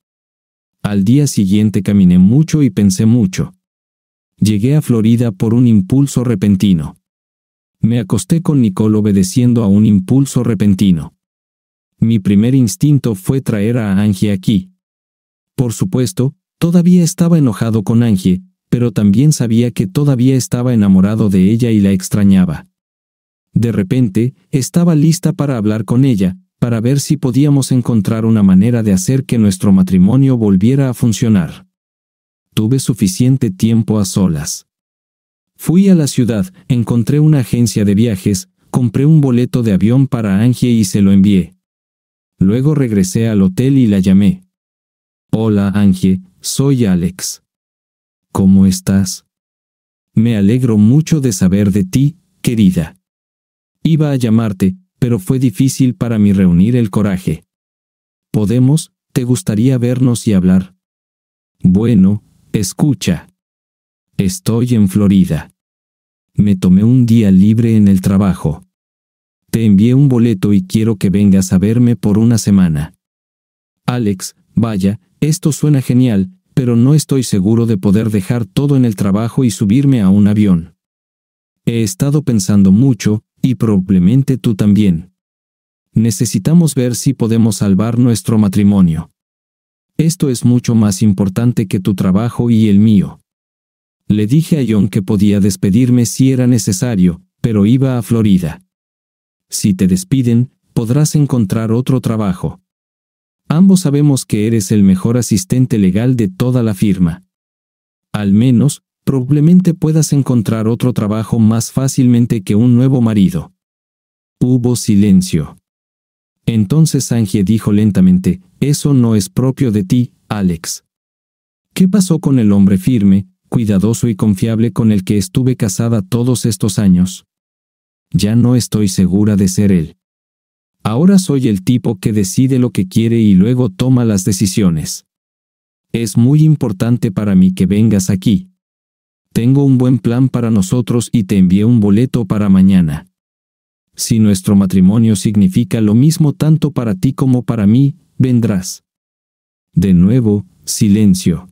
Al día siguiente caminé mucho y pensé mucho. Llegué a Florida por un impulso repentino. Me acosté con Nicole obedeciendo a un impulso repentino. Mi primer instinto fue traer a Angie aquí. Por supuesto, todavía estaba enojado con Angie, pero también sabía que todavía estaba enamorado de ella y la extrañaba. De repente, estaba lista para hablar con ella, para ver si podíamos encontrar una manera de hacer que nuestro matrimonio volviera a funcionar. Tuve suficiente tiempo a solas. Fui a la ciudad, encontré una agencia de viajes, compré un boleto de avión para Angie y se lo envié. Luego regresé al hotel y la llamé. Hola Angie, soy Alex. ¿Cómo estás? Me alegro mucho de saber de ti, querida. Iba a llamarte, pero fue difícil para mí reunir el coraje. ¿Podemos? ¿Te gustaría vernos y hablar? Bueno, escucha. Estoy en Florida. Me tomé un día libre en el trabajo. Te envié un boleto y quiero que vengas a verme por una semana. Alex, vaya, esto suena genial, pero no estoy seguro de poder dejar todo en el trabajo y subirme a un avión. He estado pensando mucho, y probablemente tú también. Necesitamos ver si podemos salvar nuestro matrimonio. Esto es mucho más importante que tu trabajo y el mío. Le dije a John que podía despedirme si era necesario, pero iba a Florida. Si te despiden, podrás encontrar otro trabajo. Ambos sabemos que eres el mejor asistente legal de toda la firma. Al menos, probablemente puedas encontrar otro trabajo más fácilmente que un nuevo marido. Hubo silencio. Entonces Angie dijo lentamente, Eso no es propio de ti, Alex. ¿Qué pasó con el hombre firme, cuidadoso y confiable con el que estuve casada todos estos años. Ya no estoy segura de ser él. Ahora soy el tipo que decide lo que quiere y luego toma las decisiones. Es muy importante para mí que vengas aquí. Tengo un buen plan para nosotros y te envié un boleto para mañana. Si nuestro matrimonio significa lo mismo tanto para ti como para mí, vendrás. De nuevo, silencio.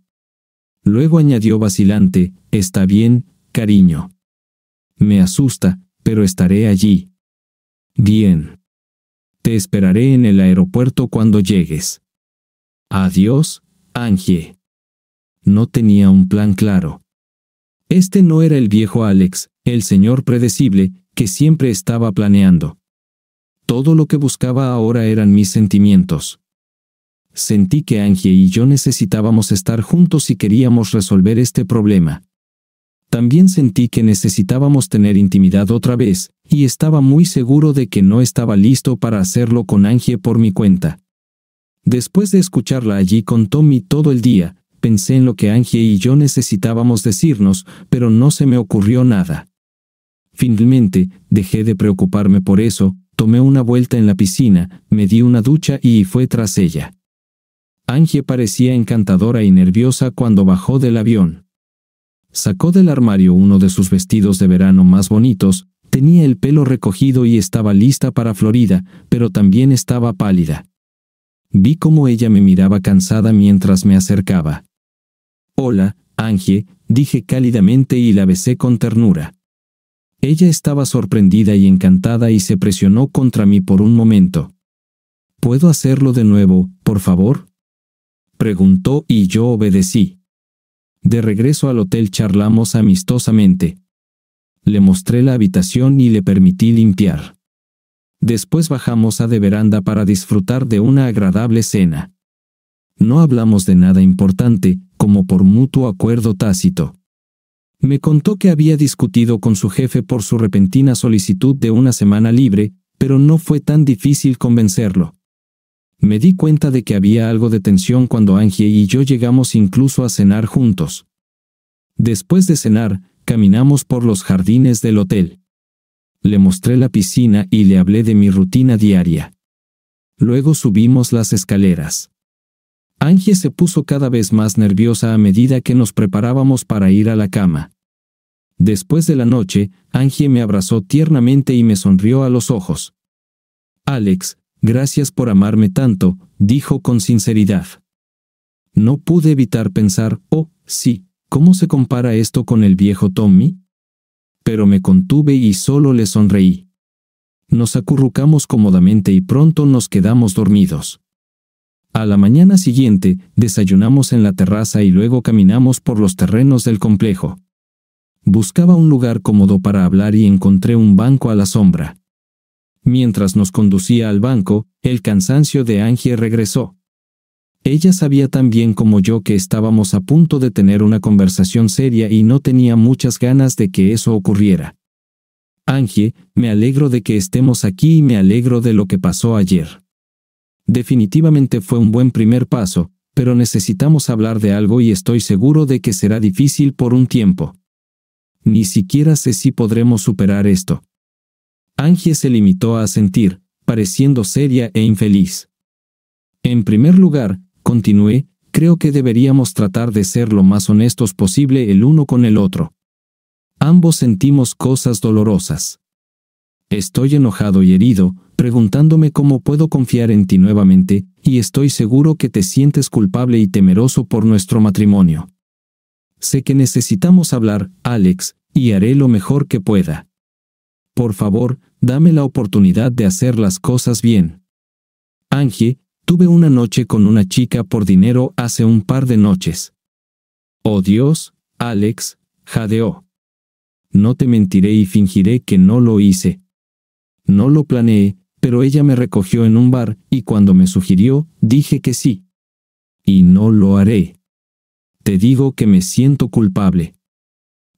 Luego añadió vacilante, Está bien, cariño. Me asusta, pero estaré allí. Bien. Te esperaré en el aeropuerto cuando llegues. Adiós, Angie. No tenía un plan claro. Este no era el viejo Alex, el señor predecible, que siempre estaba planeando. Todo lo que buscaba ahora eran mis sentimientos. Sentí que Angie y yo necesitábamos estar juntos y queríamos resolver este problema. También sentí que necesitábamos tener intimidad otra vez, y estaba muy seguro de que no estaba listo para hacerlo con Angie por mi cuenta. Después de escucharla allí con Tommy todo el día, pensé en lo que Angie y yo necesitábamos decirnos, pero no se me ocurrió nada. Finalmente, dejé de preocuparme por eso, tomé una vuelta en la piscina, me di una ducha y fue tras ella. Angie parecía encantadora y nerviosa cuando bajó del avión. Sacó del armario uno de sus vestidos de verano más bonitos, tenía el pelo recogido y estaba lista para Florida, pero también estaba pálida. Vi cómo ella me miraba cansada mientras me acercaba. Hola, Angie, dije cálidamente y la besé con ternura. Ella estaba sorprendida y encantada y se presionó contra mí por un momento. ¿Puedo hacerlo de nuevo, por favor? preguntó y yo obedecí. De regreso al hotel charlamos amistosamente. Le mostré la habitación y le permití limpiar. Después bajamos a de veranda para disfrutar de una agradable cena. No hablamos de nada importante, como por mutuo acuerdo tácito. Me contó que había discutido con su jefe por su repentina solicitud de una semana libre, pero no fue tan difícil convencerlo. Me di cuenta de que había algo de tensión cuando Angie y yo llegamos incluso a cenar juntos. Después de cenar, caminamos por los jardines del hotel. Le mostré la piscina y le hablé de mi rutina diaria. Luego subimos las escaleras. Angie se puso cada vez más nerviosa a medida que nos preparábamos para ir a la cama. Después de la noche, Angie me abrazó tiernamente y me sonrió a los ojos. Alex, Gracias por amarme tanto, dijo con sinceridad. No pude evitar pensar, oh, sí, ¿cómo se compara esto con el viejo Tommy? Pero me contuve y solo le sonreí. Nos acurrucamos cómodamente y pronto nos quedamos dormidos. A la mañana siguiente, desayunamos en la terraza y luego caminamos por los terrenos del complejo. Buscaba un lugar cómodo para hablar y encontré un banco a la sombra. Mientras nos conducía al banco, el cansancio de Angie regresó. Ella sabía tan bien como yo que estábamos a punto de tener una conversación seria y no tenía muchas ganas de que eso ocurriera. Angie, me alegro de que estemos aquí y me alegro de lo que pasó ayer. Definitivamente fue un buen primer paso, pero necesitamos hablar de algo y estoy seguro de que será difícil por un tiempo. Ni siquiera sé si podremos superar esto. Angie se limitó a sentir, pareciendo seria e infeliz. En primer lugar, continué, creo que deberíamos tratar de ser lo más honestos posible el uno con el otro. Ambos sentimos cosas dolorosas. Estoy enojado y herido, preguntándome cómo puedo confiar en ti nuevamente, y estoy seguro que te sientes culpable y temeroso por nuestro matrimonio. Sé que necesitamos hablar, Alex, y haré lo mejor que pueda. Por favor, dame la oportunidad de hacer las cosas bien. Angie, tuve una noche con una chica por dinero hace un par de noches. Oh Dios, Alex, jadeó. No te mentiré y fingiré que no lo hice. No lo planeé, pero ella me recogió en un bar y cuando me sugirió, dije que sí. Y no lo haré. Te digo que me siento culpable.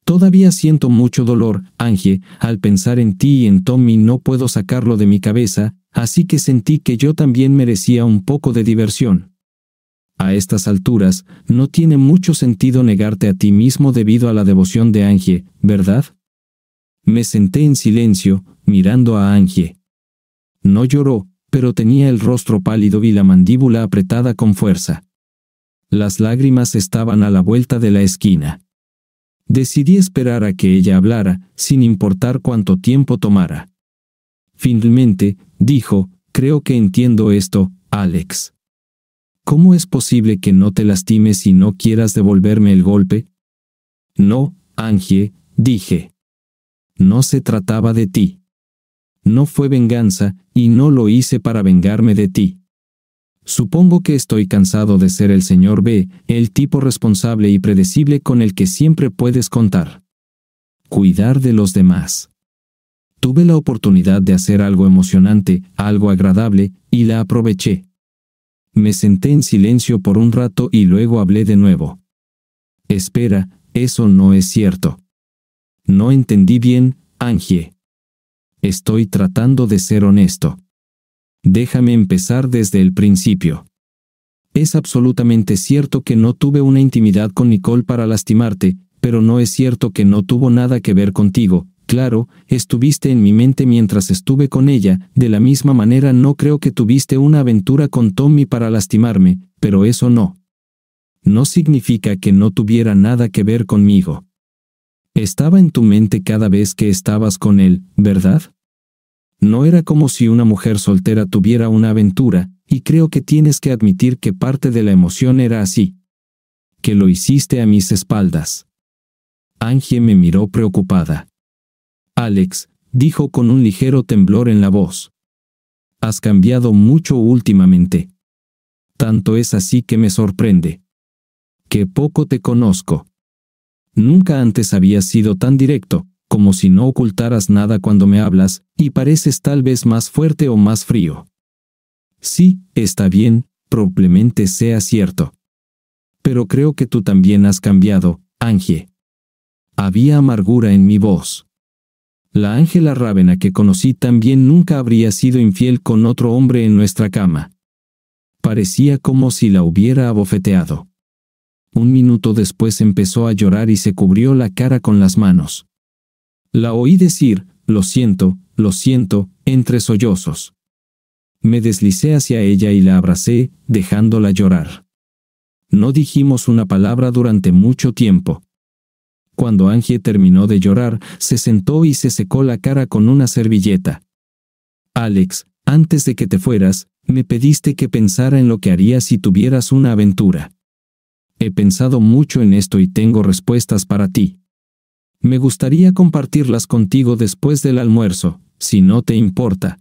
Todavía siento mucho dolor, Angie, al pensar en ti y en Tommy no puedo sacarlo de mi cabeza, así que sentí que yo también merecía un poco de diversión. A estas alturas, no tiene mucho sentido negarte a ti mismo debido a la devoción de Angie, ¿verdad? Me senté en silencio, mirando a Angie. No lloró, pero tenía el rostro pálido y la mandíbula apretada con fuerza. Las lágrimas estaban a la vuelta de la esquina. Decidí esperar a que ella hablara, sin importar cuánto tiempo tomara. Finalmente, dijo, creo que entiendo esto, Alex. ¿Cómo es posible que no te lastimes y no quieras devolverme el golpe? No, Angie, dije. No se trataba de ti. No fue venganza, y no lo hice para vengarme de ti. Supongo que estoy cansado de ser el señor B, el tipo responsable y predecible con el que siempre puedes contar. Cuidar de los demás. Tuve la oportunidad de hacer algo emocionante, algo agradable, y la aproveché. Me senté en silencio por un rato y luego hablé de nuevo. Espera, eso no es cierto. No entendí bien, Angie. Estoy tratando de ser honesto. Déjame empezar desde el principio. Es absolutamente cierto que no tuve una intimidad con Nicole para lastimarte, pero no es cierto que no tuvo nada que ver contigo. Claro, estuviste en mi mente mientras estuve con ella, de la misma manera no creo que tuviste una aventura con Tommy para lastimarme, pero eso no. No significa que no tuviera nada que ver conmigo. Estaba en tu mente cada vez que estabas con él, ¿verdad? No era como si una mujer soltera tuviera una aventura, y creo que tienes que admitir que parte de la emoción era así. Que lo hiciste a mis espaldas. Angie me miró preocupada. Alex, dijo con un ligero temblor en la voz. Has cambiado mucho últimamente. Tanto es así que me sorprende. Que poco te conozco. Nunca antes habías sido tan directo, como si no ocultaras nada cuando me hablas, y pareces tal vez más fuerte o más frío. Sí, está bien, probablemente sea cierto. Pero creo que tú también has cambiado, Ángel. Había amargura en mi voz. La Ángela Rávena que conocí también nunca habría sido infiel con otro hombre en nuestra cama. Parecía como si la hubiera abofeteado. Un minuto después empezó a llorar y se cubrió la cara con las manos. La oí decir, lo siento, lo siento, entre sollozos. Me deslicé hacia ella y la abracé, dejándola llorar. No dijimos una palabra durante mucho tiempo. Cuando Angie terminó de llorar, se sentó y se secó la cara con una servilleta. Alex, antes de que te fueras, me pediste que pensara en lo que haría si tuvieras una aventura. He pensado mucho en esto y tengo respuestas para ti. Me gustaría compartirlas contigo después del almuerzo, si no te importa.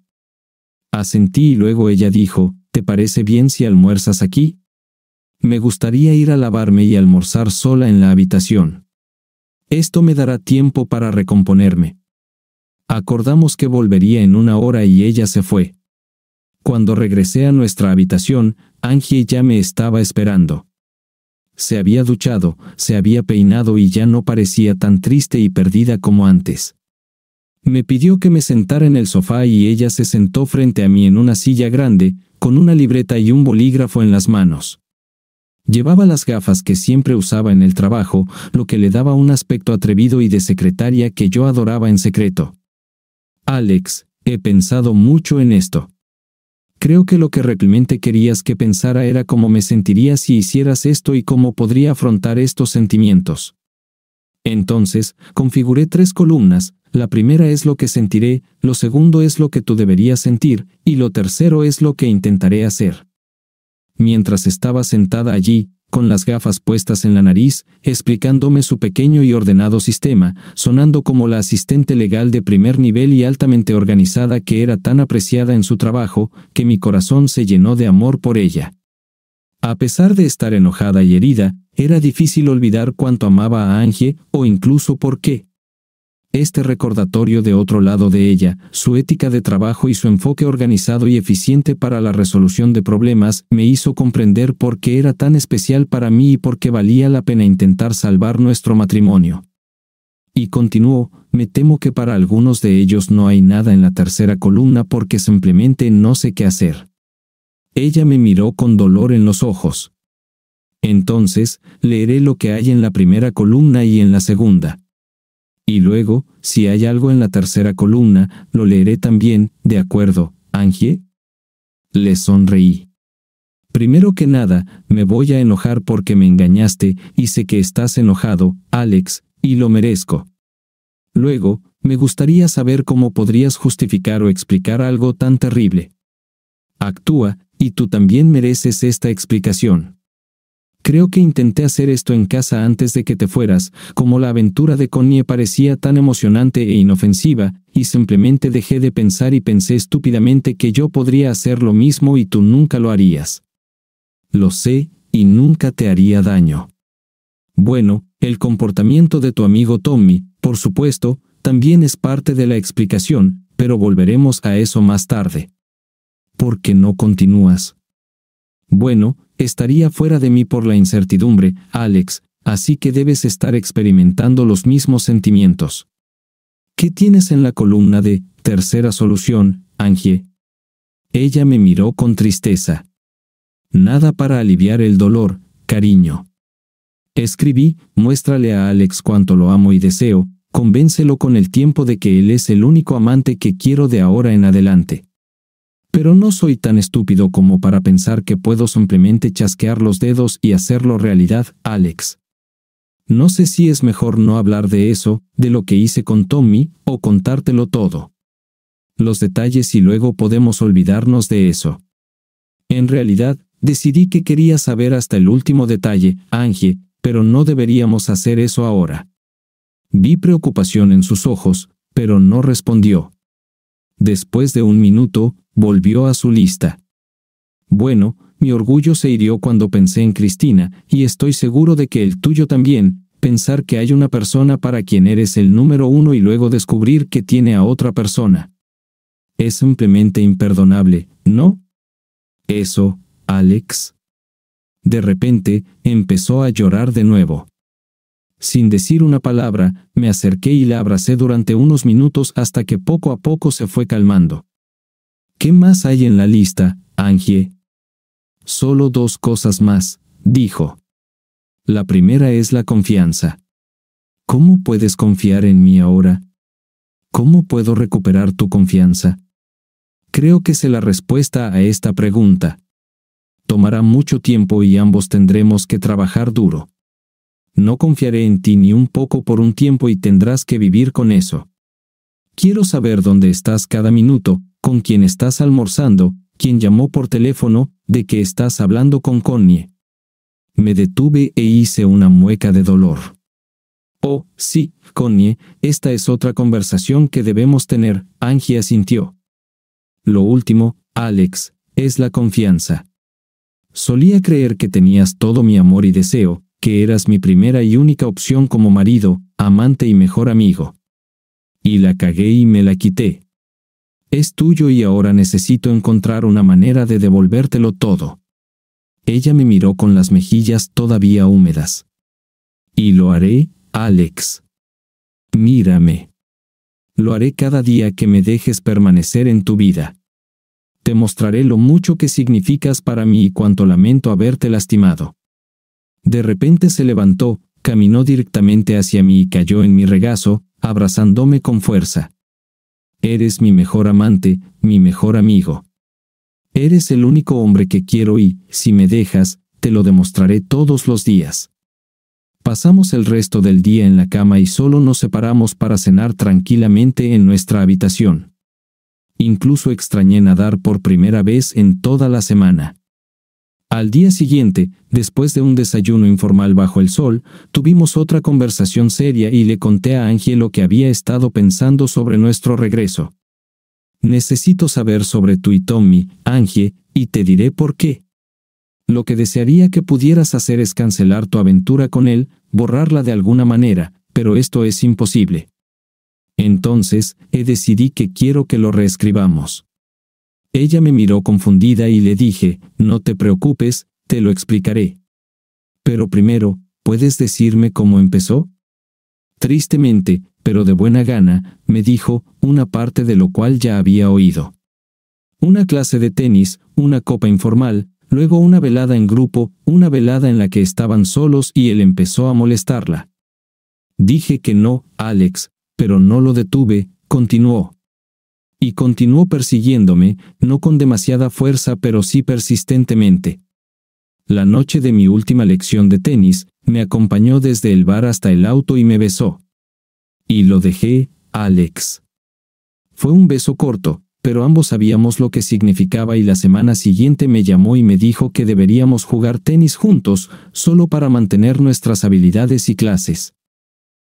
Asentí y luego ella dijo, ¿te parece bien si almuerzas aquí? Me gustaría ir a lavarme y almorzar sola en la habitación. Esto me dará tiempo para recomponerme. Acordamos que volvería en una hora y ella se fue. Cuando regresé a nuestra habitación, Angie ya me estaba esperando. Se había duchado, se había peinado y ya no parecía tan triste y perdida como antes. Me pidió que me sentara en el sofá y ella se sentó frente a mí en una silla grande, con una libreta y un bolígrafo en las manos. Llevaba las gafas que siempre usaba en el trabajo, lo que le daba un aspecto atrevido y de secretaria que yo adoraba en secreto. Alex, he pensado mucho en esto. Creo que lo que realmente querías que pensara era cómo me sentiría si hicieras esto y cómo podría afrontar estos sentimientos. Entonces, configuré tres columnas, la primera es lo que sentiré, lo segundo es lo que tú deberías sentir, y lo tercero es lo que intentaré hacer. Mientras estaba sentada allí, con las gafas puestas en la nariz, explicándome su pequeño y ordenado sistema, sonando como la asistente legal de primer nivel y altamente organizada que era tan apreciada en su trabajo, que mi corazón se llenó de amor por ella. A pesar de estar enojada y herida, era difícil olvidar cuánto amaba a Angie, o incluso por qué este recordatorio de otro lado de ella, su ética de trabajo y su enfoque organizado y eficiente para la resolución de problemas, me hizo comprender por qué era tan especial para mí y por qué valía la pena intentar salvar nuestro matrimonio. Y continuó, me temo que para algunos de ellos no hay nada en la tercera columna porque simplemente no sé qué hacer. Ella me miró con dolor en los ojos. Entonces, leeré lo que hay en la primera columna y en la segunda. Y luego, si hay algo en la tercera columna, lo leeré también, ¿de acuerdo, Angie? Le sonreí. Primero que nada, me voy a enojar porque me engañaste y sé que estás enojado, Alex, y lo merezco. Luego, me gustaría saber cómo podrías justificar o explicar algo tan terrible. Actúa, y tú también mereces esta explicación. Creo que intenté hacer esto en casa antes de que te fueras, como la aventura de Connie parecía tan emocionante e inofensiva, y simplemente dejé de pensar y pensé estúpidamente que yo podría hacer lo mismo y tú nunca lo harías. Lo sé, y nunca te haría daño. Bueno, el comportamiento de tu amigo Tommy, por supuesto, también es parte de la explicación, pero volveremos a eso más tarde. ¿Por qué no continúas? Bueno, estaría fuera de mí por la incertidumbre, Alex, así que debes estar experimentando los mismos sentimientos. ¿Qué tienes en la columna de tercera solución, Angie? Ella me miró con tristeza. Nada para aliviar el dolor, cariño. Escribí, muéstrale a Alex cuánto lo amo y deseo, convéncelo con el tiempo de que él es el único amante que quiero de ahora en adelante. Pero no soy tan estúpido como para pensar que puedo simplemente chasquear los dedos y hacerlo realidad, Alex. No sé si es mejor no hablar de eso, de lo que hice con Tommy, o contártelo todo. Los detalles y luego podemos olvidarnos de eso. En realidad, decidí que quería saber hasta el último detalle, Angie, pero no deberíamos hacer eso ahora. Vi preocupación en sus ojos, pero no respondió. Después de un minuto, volvió a su lista. Bueno, mi orgullo se hirió cuando pensé en Cristina, y estoy seguro de que el tuyo también, pensar que hay una persona para quien eres el número uno y luego descubrir que tiene a otra persona. Es simplemente imperdonable, ¿no? Eso, Alex. De repente, empezó a llorar de nuevo. Sin decir una palabra, me acerqué y la abracé durante unos minutos hasta que poco a poco se fue calmando. ¿Qué más hay en la lista, Angie? Solo dos cosas más, dijo. La primera es la confianza. ¿Cómo puedes confiar en mí ahora? ¿Cómo puedo recuperar tu confianza? Creo que sé la respuesta a esta pregunta. Tomará mucho tiempo y ambos tendremos que trabajar duro no confiaré en ti ni un poco por un tiempo y tendrás que vivir con eso. Quiero saber dónde estás cada minuto, con quién estás almorzando, quién llamó por teléfono, de qué estás hablando con Connie. Me detuve e hice una mueca de dolor. Oh, sí, Connie, esta es otra conversación que debemos tener, Angie asintió. Lo último, Alex, es la confianza. Solía creer que tenías todo mi amor y deseo, que eras mi primera y única opción como marido, amante y mejor amigo. Y la cagué y me la quité. Es tuyo y ahora necesito encontrar una manera de devolvértelo todo. Ella me miró con las mejillas todavía húmedas. Y lo haré, Alex. Mírame. Lo haré cada día que me dejes permanecer en tu vida. Te mostraré lo mucho que significas para mí y cuánto lamento haberte lastimado. De repente se levantó, caminó directamente hacia mí y cayó en mi regazo, abrazándome con fuerza. Eres mi mejor amante, mi mejor amigo. Eres el único hombre que quiero y, si me dejas, te lo demostraré todos los días. Pasamos el resto del día en la cama y solo nos separamos para cenar tranquilamente en nuestra habitación. Incluso extrañé nadar por primera vez en toda la semana. Al día siguiente, después de un desayuno informal bajo el sol, tuvimos otra conversación seria y le conté a Ángel lo que había estado pensando sobre nuestro regreso. Necesito saber sobre tú y Tommy, Ángel, y te diré por qué. Lo que desearía que pudieras hacer es cancelar tu aventura con él, borrarla de alguna manera, pero esto es imposible. Entonces, he decidido que quiero que lo reescribamos. Ella me miró confundida y le dije, no te preocupes, te lo explicaré. Pero primero, ¿puedes decirme cómo empezó? Tristemente, pero de buena gana, me dijo, una parte de lo cual ya había oído. Una clase de tenis, una copa informal, luego una velada en grupo, una velada en la que estaban solos y él empezó a molestarla. Dije que no, Alex, pero no lo detuve, continuó y continuó persiguiéndome, no con demasiada fuerza pero sí persistentemente. La noche de mi última lección de tenis, me acompañó desde el bar hasta el auto y me besó. Y lo dejé, Alex. Fue un beso corto, pero ambos sabíamos lo que significaba y la semana siguiente me llamó y me dijo que deberíamos jugar tenis juntos, solo para mantener nuestras habilidades y clases.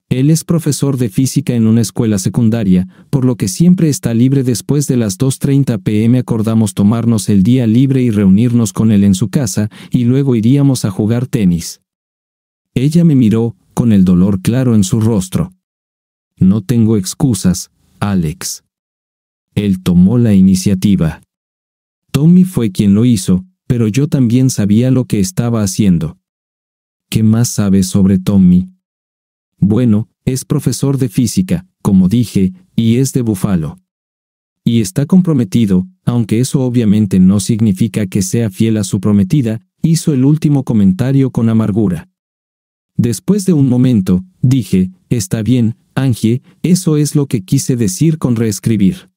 Él es profesor de física en una escuela secundaria, por lo que siempre está libre después de las 2.30 pm acordamos tomarnos el día libre y reunirnos con él en su casa, y luego iríamos a jugar tenis. Ella me miró, con el dolor claro en su rostro. No tengo excusas, Alex. Él tomó la iniciativa. Tommy fue quien lo hizo, pero yo también sabía lo que estaba haciendo. ¿Qué más sabes sobre Tommy? Bueno, es profesor de física, como dije, y es de Búfalo. Y está comprometido, aunque eso obviamente no significa que sea fiel a su prometida, hizo el último comentario con amargura. Después de un momento, dije, está bien, Angie, eso es lo que quise decir con reescribir.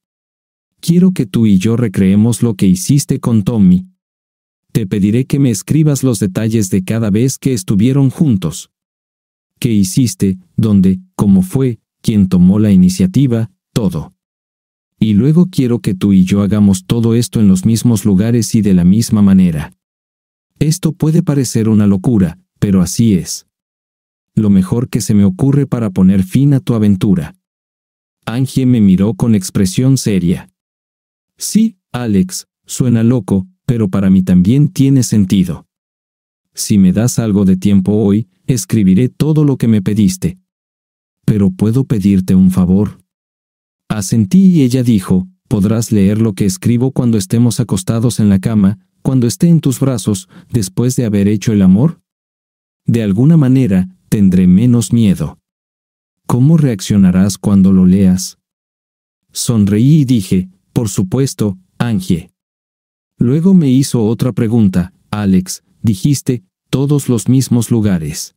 Quiero que tú y yo recreemos lo que hiciste con Tommy. Te pediré que me escribas los detalles de cada vez que estuvieron juntos. ¿Qué hiciste, dónde, cómo fue, quien tomó la iniciativa, todo. Y luego quiero que tú y yo hagamos todo esto en los mismos lugares y de la misma manera. Esto puede parecer una locura, pero así es. Lo mejor que se me ocurre para poner fin a tu aventura. Angie me miró con expresión seria. Sí, Alex, suena loco, pero para mí también tiene sentido. Si me das algo de tiempo hoy, escribiré todo lo que me pediste. Pero puedo pedirte un favor. Asentí y ella dijo, podrás leer lo que escribo cuando estemos acostados en la cama, cuando esté en tus brazos, después de haber hecho el amor. De alguna manera, tendré menos miedo. ¿Cómo reaccionarás cuando lo leas? Sonreí y dije, por supuesto, Angie. Luego me hizo otra pregunta, Alex, dijiste, todos los mismos lugares.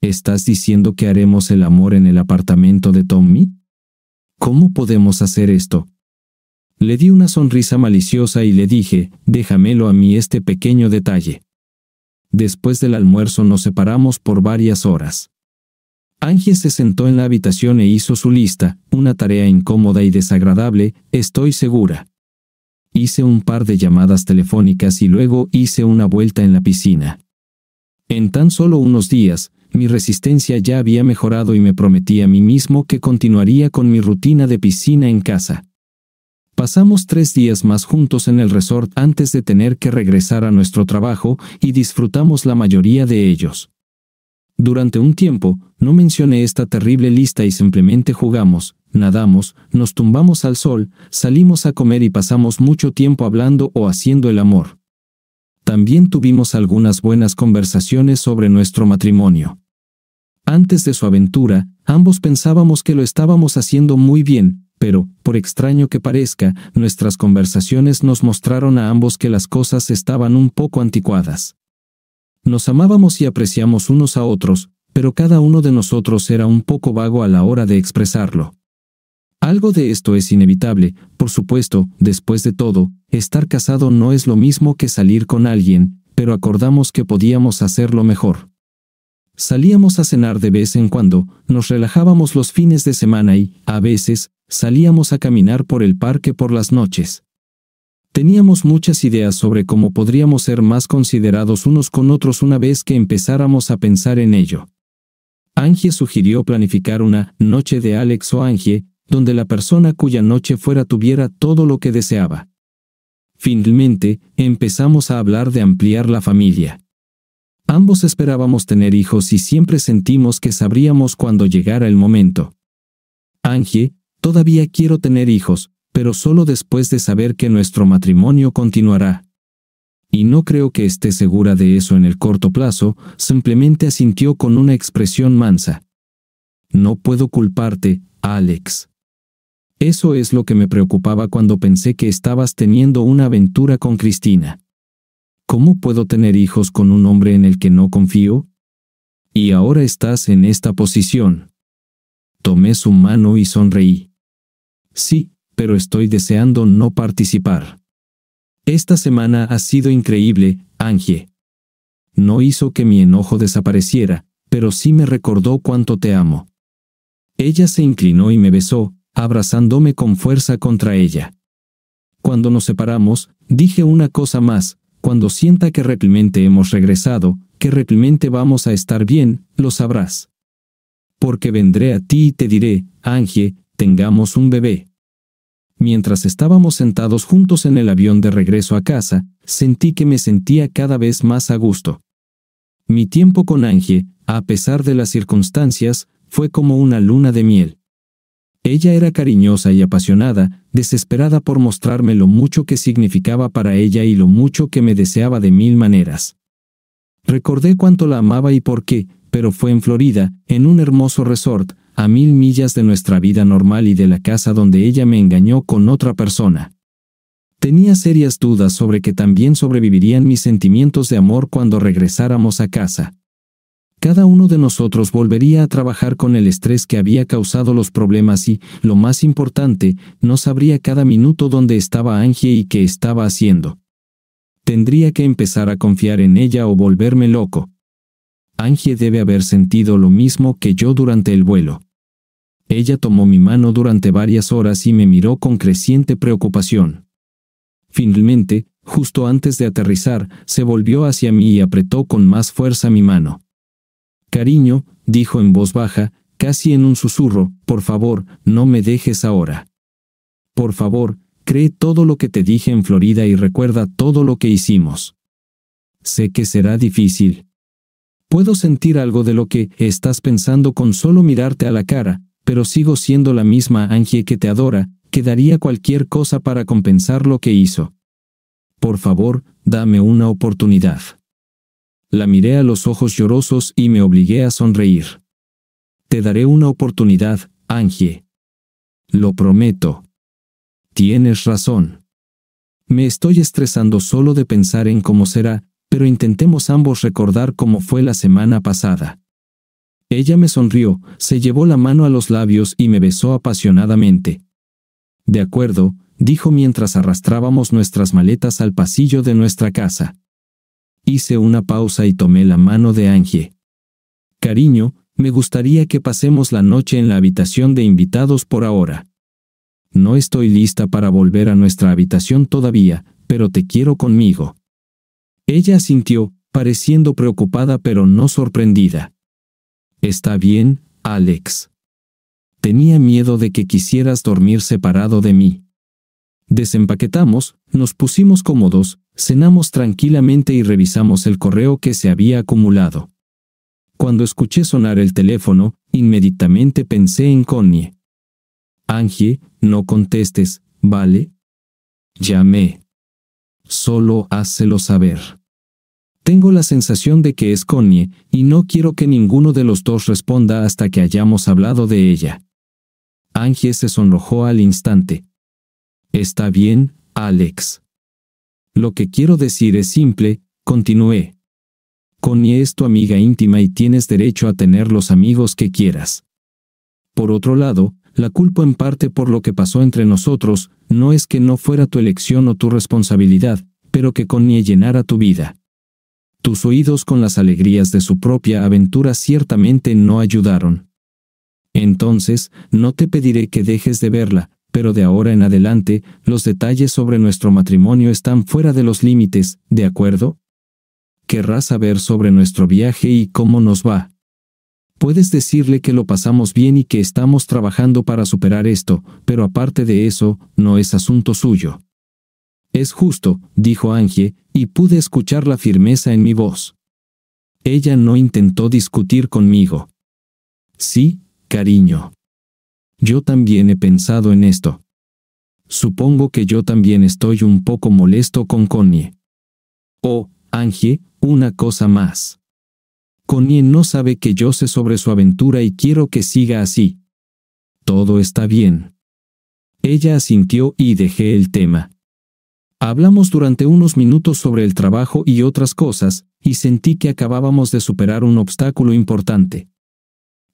¿Estás diciendo que haremos el amor en el apartamento de Tommy? ¿Cómo podemos hacer esto? Le di una sonrisa maliciosa y le dije, déjamelo a mí este pequeño detalle. Después del almuerzo nos separamos por varias horas. Angie se sentó en la habitación e hizo su lista, una tarea incómoda y desagradable, estoy segura hice un par de llamadas telefónicas y luego hice una vuelta en la piscina. En tan solo unos días, mi resistencia ya había mejorado y me prometí a mí mismo que continuaría con mi rutina de piscina en casa. Pasamos tres días más juntos en el resort antes de tener que regresar a nuestro trabajo y disfrutamos la mayoría de ellos. Durante un tiempo, no mencioné esta terrible lista y simplemente jugamos, nadamos, nos tumbamos al sol, salimos a comer y pasamos mucho tiempo hablando o haciendo el amor. También tuvimos algunas buenas conversaciones sobre nuestro matrimonio. Antes de su aventura, ambos pensábamos que lo estábamos haciendo muy bien, pero, por extraño que parezca, nuestras conversaciones nos mostraron a ambos que las cosas estaban un poco anticuadas. Nos amábamos y apreciamos unos a otros, pero cada uno de nosotros era un poco vago a la hora de expresarlo. Algo de esto es inevitable, por supuesto, después de todo, estar casado no es lo mismo que salir con alguien, pero acordamos que podíamos hacerlo mejor. Salíamos a cenar de vez en cuando, nos relajábamos los fines de semana y, a veces, salíamos a caminar por el parque por las noches. Teníamos muchas ideas sobre cómo podríamos ser más considerados unos con otros una vez que empezáramos a pensar en ello. Angie sugirió planificar una noche de Alex o Angie, donde la persona cuya noche fuera tuviera todo lo que deseaba. Finalmente, empezamos a hablar de ampliar la familia. Ambos esperábamos tener hijos y siempre sentimos que sabríamos cuando llegara el momento. Angie, todavía quiero tener hijos, pero solo después de saber que nuestro matrimonio continuará. Y no creo que esté segura de eso en el corto plazo, simplemente asintió con una expresión mansa. No puedo culparte, Alex. Eso es lo que me preocupaba cuando pensé que estabas teniendo una aventura con Cristina. ¿Cómo puedo tener hijos con un hombre en el que no confío? Y ahora estás en esta posición. Tomé su mano y sonreí. Sí, pero estoy deseando no participar. Esta semana ha sido increíble, Angie. No hizo que mi enojo desapareciera, pero sí me recordó cuánto te amo. Ella se inclinó y me besó, abrazándome con fuerza contra ella. Cuando nos separamos, dije una cosa más, cuando sienta que realmente hemos regresado, que realmente vamos a estar bien, lo sabrás. Porque vendré a ti y te diré, Angie, tengamos un bebé. Mientras estábamos sentados juntos en el avión de regreso a casa, sentí que me sentía cada vez más a gusto. Mi tiempo con Angie, a pesar de las circunstancias, fue como una luna de miel. Ella era cariñosa y apasionada, desesperada por mostrarme lo mucho que significaba para ella y lo mucho que me deseaba de mil maneras. Recordé cuánto la amaba y por qué, pero fue en Florida, en un hermoso resort, a mil millas de nuestra vida normal y de la casa donde ella me engañó con otra persona. Tenía serias dudas sobre que también sobrevivirían mis sentimientos de amor cuando regresáramos a casa. Cada uno de nosotros volvería a trabajar con el estrés que había causado los problemas y, lo más importante, no sabría cada minuto dónde estaba Angie y qué estaba haciendo. Tendría que empezar a confiar en ella o volverme loco. Angie debe haber sentido lo mismo que yo durante el vuelo. Ella tomó mi mano durante varias horas y me miró con creciente preocupación. Finalmente, justo antes de aterrizar, se volvió hacia mí y apretó con más fuerza mi mano. Cariño, dijo en voz baja, casi en un susurro, por favor, no me dejes ahora. Por favor, cree todo lo que te dije en Florida y recuerda todo lo que hicimos. Sé que será difícil, Puedo sentir algo de lo que estás pensando con solo mirarte a la cara, pero sigo siendo la misma Angie que te adora, que daría cualquier cosa para compensar lo que hizo. Por favor, dame una oportunidad. La miré a los ojos llorosos y me obligué a sonreír. Te daré una oportunidad, Angie. Lo prometo. Tienes razón. Me estoy estresando solo de pensar en cómo será, pero intentemos ambos recordar cómo fue la semana pasada. Ella me sonrió, se llevó la mano a los labios y me besó apasionadamente. De acuerdo, dijo mientras arrastrábamos nuestras maletas al pasillo de nuestra casa. Hice una pausa y tomé la mano de Angie. Cariño, me gustaría que pasemos la noche en la habitación de invitados por ahora. No estoy lista para volver a nuestra habitación todavía, pero te quiero conmigo. Ella sintió, pareciendo preocupada pero no sorprendida. Está bien, Alex. Tenía miedo de que quisieras dormir separado de mí. Desempaquetamos, nos pusimos cómodos, cenamos tranquilamente y revisamos el correo que se había acumulado. Cuando escuché sonar el teléfono, inmediatamente pensé en Connie. Angie, no contestes, ¿vale? Llamé solo hácelo saber. Tengo la sensación de que es Connie, y no quiero que ninguno de los dos responda hasta que hayamos hablado de ella. Angie se sonrojó al instante. Está bien, Alex. Lo que quiero decir es simple, continué. Connie es tu amiga íntima y tienes derecho a tener los amigos que quieras. Por otro lado, la culpo en parte por lo que pasó entre nosotros, no es que no fuera tu elección o tu responsabilidad, pero que con llenara tu vida. Tus oídos con las alegrías de su propia aventura ciertamente no ayudaron. Entonces, no te pediré que dejes de verla, pero de ahora en adelante, los detalles sobre nuestro matrimonio están fuera de los límites, ¿de acuerdo? Querrás saber sobre nuestro viaje y cómo nos va. Puedes decirle que lo pasamos bien y que estamos trabajando para superar esto, pero aparte de eso, no es asunto suyo. Es justo, dijo Angie, y pude escuchar la firmeza en mi voz. Ella no intentó discutir conmigo. Sí, cariño. Yo también he pensado en esto. Supongo que yo también estoy un poco molesto con Connie. Oh, Angie, una cosa más. Connie no sabe que yo sé sobre su aventura y quiero que siga así. Todo está bien. Ella asintió y dejé el tema. Hablamos durante unos minutos sobre el trabajo y otras cosas, y sentí que acabábamos de superar un obstáculo importante.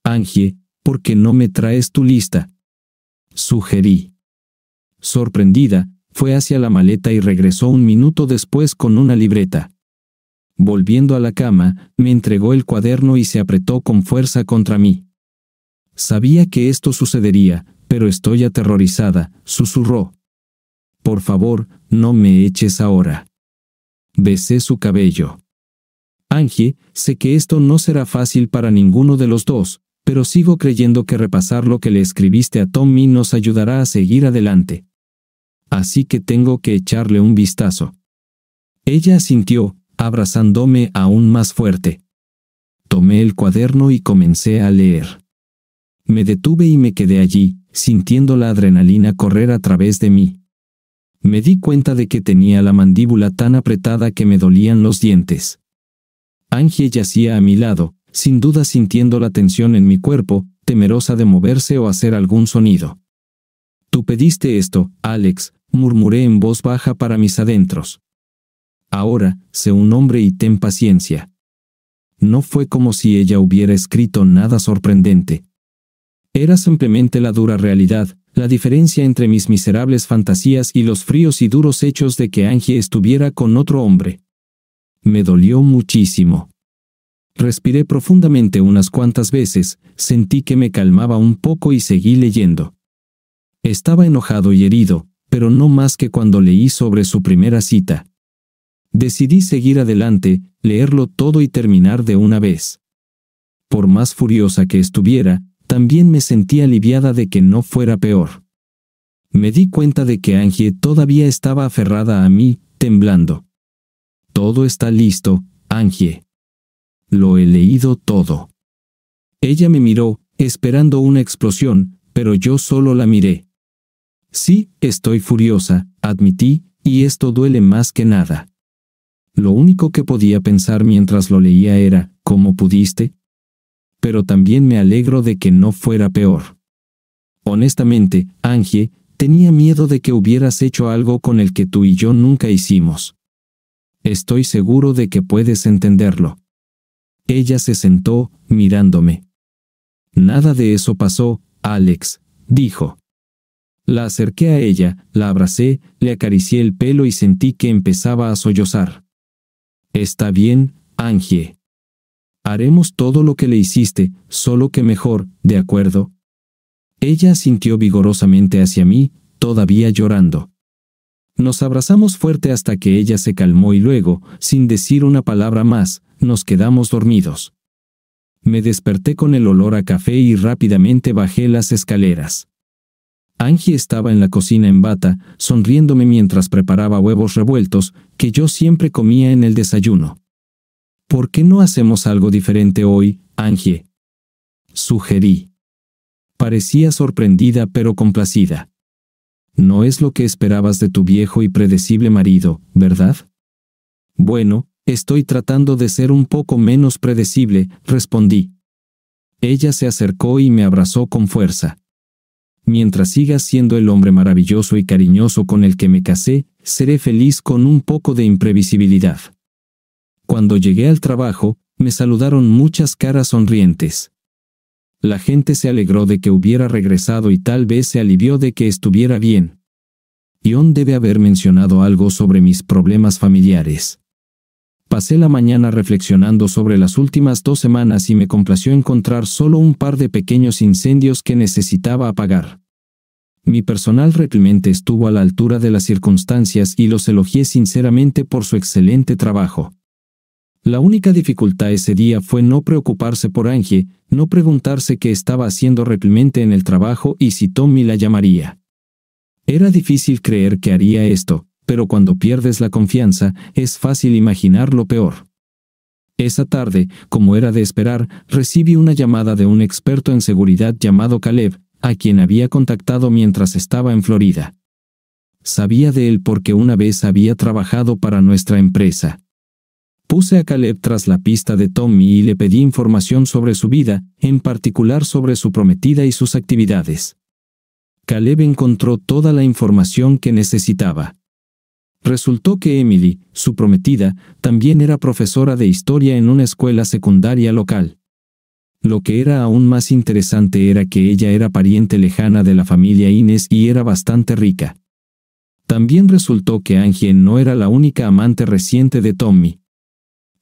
Angie, ¿por qué no me traes tu lista? Sugerí. Sorprendida, fue hacia la maleta y regresó un minuto después con una libreta volviendo a la cama, me entregó el cuaderno y se apretó con fuerza contra mí. Sabía que esto sucedería, pero estoy aterrorizada, susurró. Por favor, no me eches ahora. Besé su cabello. Angie, sé que esto no será fácil para ninguno de los dos, pero sigo creyendo que repasar lo que le escribiste a Tommy nos ayudará a seguir adelante. Así que tengo que echarle un vistazo. Ella asintió, abrazándome aún más fuerte. Tomé el cuaderno y comencé a leer. Me detuve y me quedé allí, sintiendo la adrenalina correr a través de mí. Me di cuenta de que tenía la mandíbula tan apretada que me dolían los dientes. Angie yacía a mi lado, sin duda sintiendo la tensión en mi cuerpo, temerosa de moverse o hacer algún sonido. Tú pediste esto, Alex, murmuré en voz baja para mis adentros. Ahora, sé un hombre y ten paciencia. No fue como si ella hubiera escrito nada sorprendente. Era simplemente la dura realidad, la diferencia entre mis miserables fantasías y los fríos y duros hechos de que Angie estuviera con otro hombre. Me dolió muchísimo. Respiré profundamente unas cuantas veces, sentí que me calmaba un poco y seguí leyendo. Estaba enojado y herido, pero no más que cuando leí sobre su primera cita. Decidí seguir adelante, leerlo todo y terminar de una vez. Por más furiosa que estuviera, también me sentí aliviada de que no fuera peor. Me di cuenta de que Angie todavía estaba aferrada a mí, temblando. Todo está listo, Angie. Lo he leído todo. Ella me miró, esperando una explosión, pero yo solo la miré. Sí, estoy furiosa, admití, y esto duele más que nada. Lo único que podía pensar mientras lo leía era, ¿cómo pudiste? Pero también me alegro de que no fuera peor. Honestamente, Angie, tenía miedo de que hubieras hecho algo con el que tú y yo nunca hicimos. Estoy seguro de que puedes entenderlo. Ella se sentó, mirándome. Nada de eso pasó, Alex, dijo. La acerqué a ella, la abracé, le acaricié el pelo y sentí que empezaba a sollozar. Está bien, Angie. Haremos todo lo que le hiciste, solo que mejor, ¿de acuerdo? Ella sintió vigorosamente hacia mí, todavía llorando. Nos abrazamos fuerte hasta que ella se calmó y luego, sin decir una palabra más, nos quedamos dormidos. Me desperté con el olor a café y rápidamente bajé las escaleras. Angie estaba en la cocina en bata, sonriéndome mientras preparaba huevos revueltos, que yo siempre comía en el desayuno. ¿Por qué no hacemos algo diferente hoy, Angie? Sugerí. Parecía sorprendida pero complacida. No es lo que esperabas de tu viejo y predecible marido, ¿verdad? Bueno, estoy tratando de ser un poco menos predecible, respondí. Ella se acercó y me abrazó con fuerza. Mientras sigas siendo el hombre maravilloso y cariñoso con el que me casé, seré feliz con un poco de imprevisibilidad. Cuando llegué al trabajo, me saludaron muchas caras sonrientes. La gente se alegró de que hubiera regresado y tal vez se alivió de que estuviera bien. Ion debe haber mencionado algo sobre mis problemas familiares. Pasé la mañana reflexionando sobre las últimas dos semanas y me complació encontrar solo un par de pequeños incendios que necesitaba apagar. Mi personal reprimente estuvo a la altura de las circunstancias y los elogié sinceramente por su excelente trabajo. La única dificultad ese día fue no preocuparse por Angie, no preguntarse qué estaba haciendo reprimente en el trabajo y si Tommy la llamaría. Era difícil creer que haría esto, pero cuando pierdes la confianza, es fácil imaginar lo peor. Esa tarde, como era de esperar, recibí una llamada de un experto en seguridad llamado Caleb, a quien había contactado mientras estaba en Florida. Sabía de él porque una vez había trabajado para nuestra empresa. Puse a Caleb tras la pista de Tommy y le pedí información sobre su vida, en particular sobre su prometida y sus actividades. Caleb encontró toda la información que necesitaba. Resultó que Emily, su prometida, también era profesora de historia en una escuela secundaria local. Lo que era aún más interesante era que ella era pariente lejana de la familia Inés y era bastante rica. También resultó que Angie no era la única amante reciente de Tommy.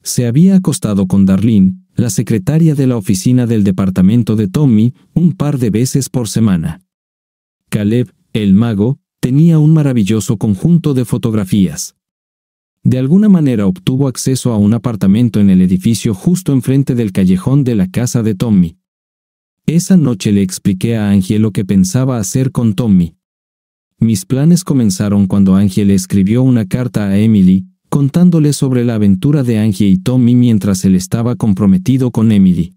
Se había acostado con Darlene, la secretaria de la oficina del departamento de Tommy, un par de veces por semana. Caleb, el mago, tenía un maravilloso conjunto de fotografías. De alguna manera obtuvo acceso a un apartamento en el edificio justo enfrente del callejón de la casa de Tommy. Esa noche le expliqué a Ángel lo que pensaba hacer con Tommy. Mis planes comenzaron cuando Ángel escribió una carta a Emily, contándole sobre la aventura de Angie y Tommy mientras él estaba comprometido con Emily.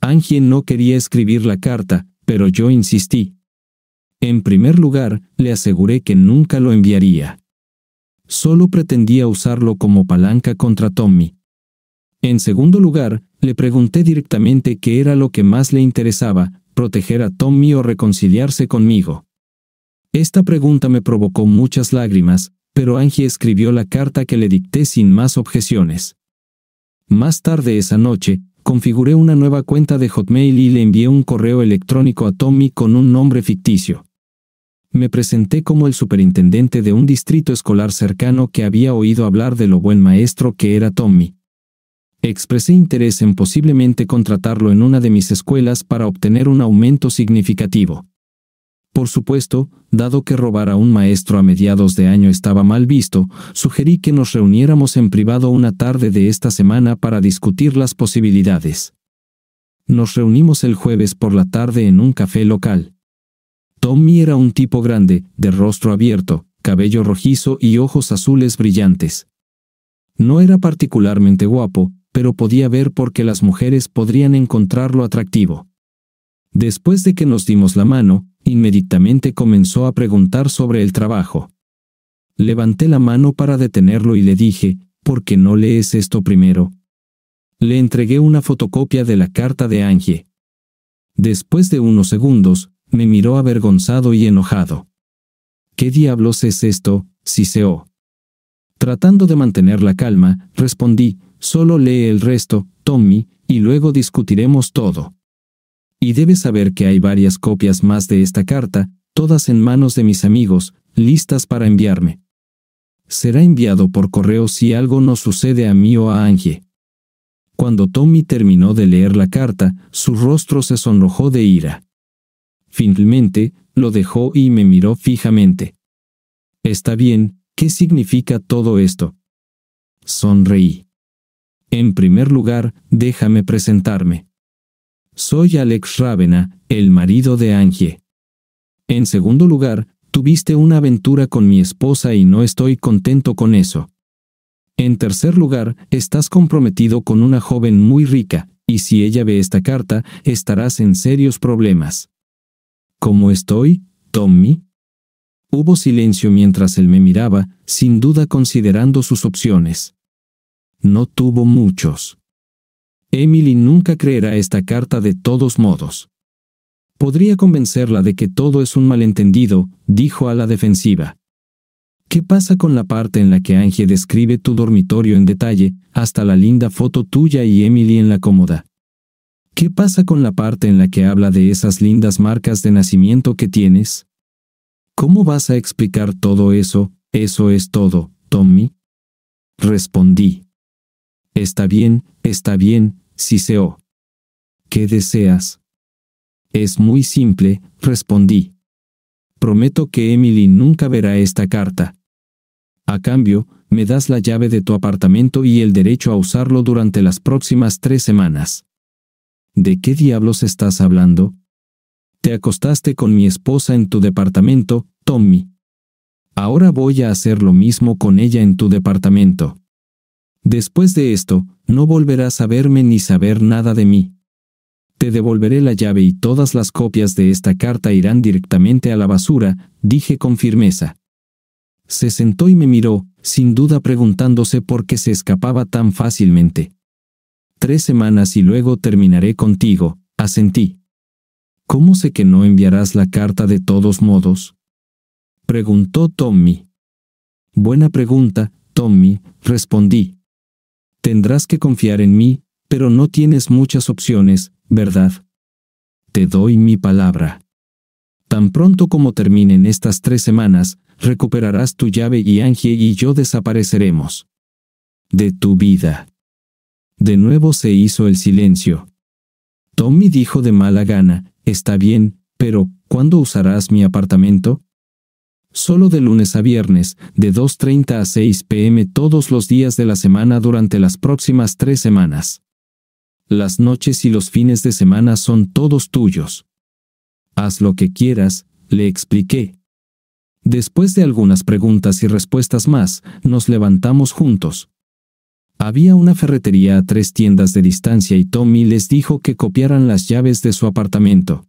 Ángel no quería escribir la carta, pero yo insistí. En primer lugar, le aseguré que nunca lo enviaría. Solo pretendía usarlo como palanca contra Tommy. En segundo lugar, le pregunté directamente qué era lo que más le interesaba, proteger a Tommy o reconciliarse conmigo. Esta pregunta me provocó muchas lágrimas, pero Angie escribió la carta que le dicté sin más objeciones. Más tarde esa noche, configuré una nueva cuenta de Hotmail y le envié un correo electrónico a Tommy con un nombre ficticio me presenté como el superintendente de un distrito escolar cercano que había oído hablar de lo buen maestro que era Tommy. Expresé interés en posiblemente contratarlo en una de mis escuelas para obtener un aumento significativo. Por supuesto, dado que robar a un maestro a mediados de año estaba mal visto, sugerí que nos reuniéramos en privado una tarde de esta semana para discutir las posibilidades. Nos reunimos el jueves por la tarde en un café local. Tommy era un tipo grande, de rostro abierto, cabello rojizo y ojos azules brillantes. No era particularmente guapo, pero podía ver por qué las mujeres podrían encontrarlo atractivo. Después de que nos dimos la mano, inmediatamente comenzó a preguntar sobre el trabajo. Levanté la mano para detenerlo y le dije, ¿por qué no lees esto primero? Le entregué una fotocopia de la carta de Angie. Después de unos segundos, me miró avergonzado y enojado. ¿Qué diablos es esto, Ciseo? Tratando de mantener la calma, respondí, solo lee el resto, Tommy, y luego discutiremos todo. Y debes saber que hay varias copias más de esta carta, todas en manos de mis amigos, listas para enviarme. Será enviado por correo si algo nos sucede a mí o a Angie. Cuando Tommy terminó de leer la carta, su rostro se sonrojó de ira. Finalmente, lo dejó y me miró fijamente. Está bien, ¿qué significa todo esto? Sonreí. En primer lugar, déjame presentarme. Soy Alex Rávena, el marido de Angie. En segundo lugar, tuviste una aventura con mi esposa y no estoy contento con eso. En tercer lugar, estás comprometido con una joven muy rica, y si ella ve esta carta, estarás en serios problemas. ¿Cómo estoy, Tommy? Hubo silencio mientras él me miraba, sin duda considerando sus opciones. No tuvo muchos. Emily nunca creerá esta carta de todos modos. Podría convencerla de que todo es un malentendido, dijo a la defensiva. ¿Qué pasa con la parte en la que Angie describe tu dormitorio en detalle, hasta la linda foto tuya y Emily en la cómoda? ¿Qué pasa con la parte en la que habla de esas lindas marcas de nacimiento que tienes? ¿Cómo vas a explicar todo eso? Eso es todo, Tommy. Respondí. Está bien, está bien, Ciseo. ¿Qué deseas? Es muy simple, respondí. Prometo que Emily nunca verá esta carta. A cambio, me das la llave de tu apartamento y el derecho a usarlo durante las próximas tres semanas. ¿De qué diablos estás hablando? Te acostaste con mi esposa en tu departamento, Tommy. Ahora voy a hacer lo mismo con ella en tu departamento. Después de esto, no volverás a verme ni saber nada de mí. Te devolveré la llave y todas las copias de esta carta irán directamente a la basura, dije con firmeza. Se sentó y me miró, sin duda preguntándose por qué se escapaba tan fácilmente tres semanas y luego terminaré contigo, asentí. ¿Cómo sé que no enviarás la carta de todos modos? Preguntó Tommy. Buena pregunta, Tommy, respondí. Tendrás que confiar en mí, pero no tienes muchas opciones, ¿verdad? Te doy mi palabra. Tan pronto como terminen estas tres semanas, recuperarás tu llave y Angie y yo desapareceremos. De tu vida. De nuevo se hizo el silencio. Tommy dijo de mala gana, está bien, pero ¿cuándo usarás mi apartamento? Solo de lunes a viernes, de 2.30 a 6 pm todos los días de la semana durante las próximas tres semanas. Las noches y los fines de semana son todos tuyos. Haz lo que quieras, le expliqué. Después de algunas preguntas y respuestas más, nos levantamos juntos. Había una ferretería a tres tiendas de distancia y Tommy les dijo que copiaran las llaves de su apartamento.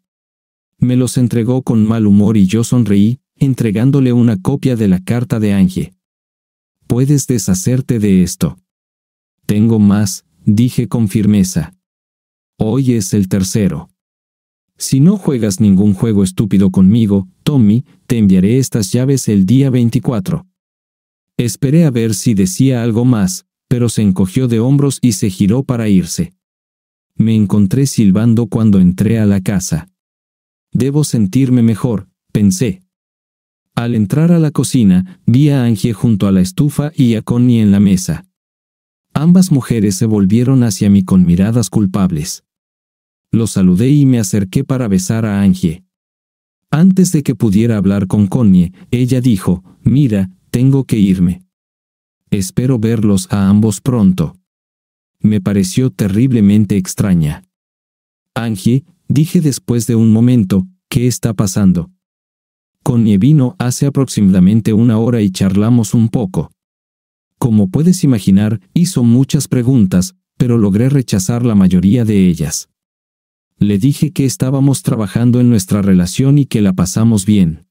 Me los entregó con mal humor y yo sonreí, entregándole una copia de la carta de Angie. Puedes deshacerte de esto. Tengo más, dije con firmeza. Hoy es el tercero. Si no juegas ningún juego estúpido conmigo, Tommy, te enviaré estas llaves el día 24. Esperé a ver si decía algo más, pero se encogió de hombros y se giró para irse. Me encontré silbando cuando entré a la casa. Debo sentirme mejor, pensé. Al entrar a la cocina, vi a Angie junto a la estufa y a Connie en la mesa. Ambas mujeres se volvieron hacia mí con miradas culpables. Lo saludé y me acerqué para besar a Angie. Antes de que pudiera hablar con Connie, ella dijo, Mira, tengo que irme. Espero verlos a ambos pronto. Me pareció terriblemente extraña. Angie, dije después de un momento, ¿qué está pasando? Connie vino hace aproximadamente una hora y charlamos un poco. Como puedes imaginar, hizo muchas preguntas, pero logré rechazar la mayoría de ellas. Le dije que estábamos trabajando en nuestra relación y que la pasamos bien.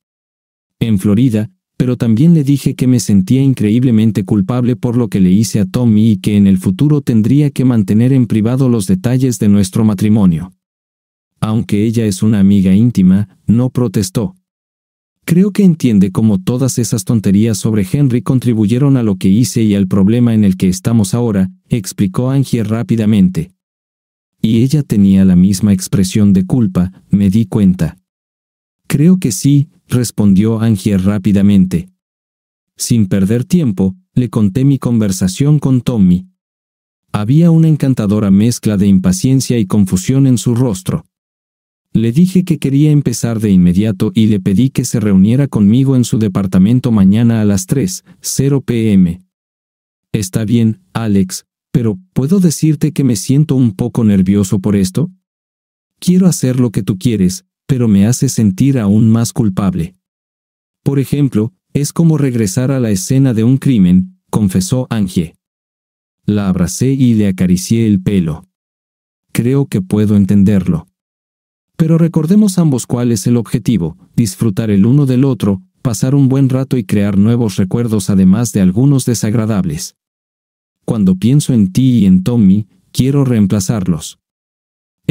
En Florida, pero también le dije que me sentía increíblemente culpable por lo que le hice a Tommy y que en el futuro tendría que mantener en privado los detalles de nuestro matrimonio. Aunque ella es una amiga íntima, no protestó. Creo que entiende cómo todas esas tonterías sobre Henry contribuyeron a lo que hice y al problema en el que estamos ahora, explicó Angie rápidamente. Y ella tenía la misma expresión de culpa, me di cuenta. Creo que sí, respondió Angie rápidamente. Sin perder tiempo, le conté mi conversación con Tommy. Había una encantadora mezcla de impaciencia y confusión en su rostro. Le dije que quería empezar de inmediato y le pedí que se reuniera conmigo en su departamento mañana a las 3, 0 pm. Está bien, Alex, pero ¿puedo decirte que me siento un poco nervioso por esto? Quiero hacer lo que tú quieres, pero me hace sentir aún más culpable. Por ejemplo, es como regresar a la escena de un crimen, confesó Angie. La abracé y le acaricié el pelo. Creo que puedo entenderlo. Pero recordemos ambos cuál es el objetivo, disfrutar el uno del otro, pasar un buen rato y crear nuevos recuerdos además de algunos desagradables. Cuando pienso en ti y en Tommy, quiero reemplazarlos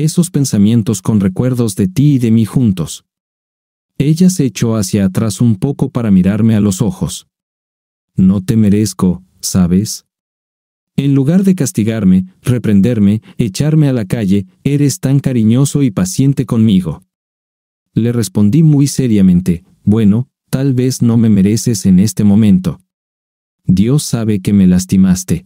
esos pensamientos con recuerdos de ti y de mí juntos. Ella se echó hacia atrás un poco para mirarme a los ojos. No te merezco, ¿sabes? En lugar de castigarme, reprenderme, echarme a la calle, eres tan cariñoso y paciente conmigo. Le respondí muy seriamente, bueno, tal vez no me mereces en este momento. Dios sabe que me lastimaste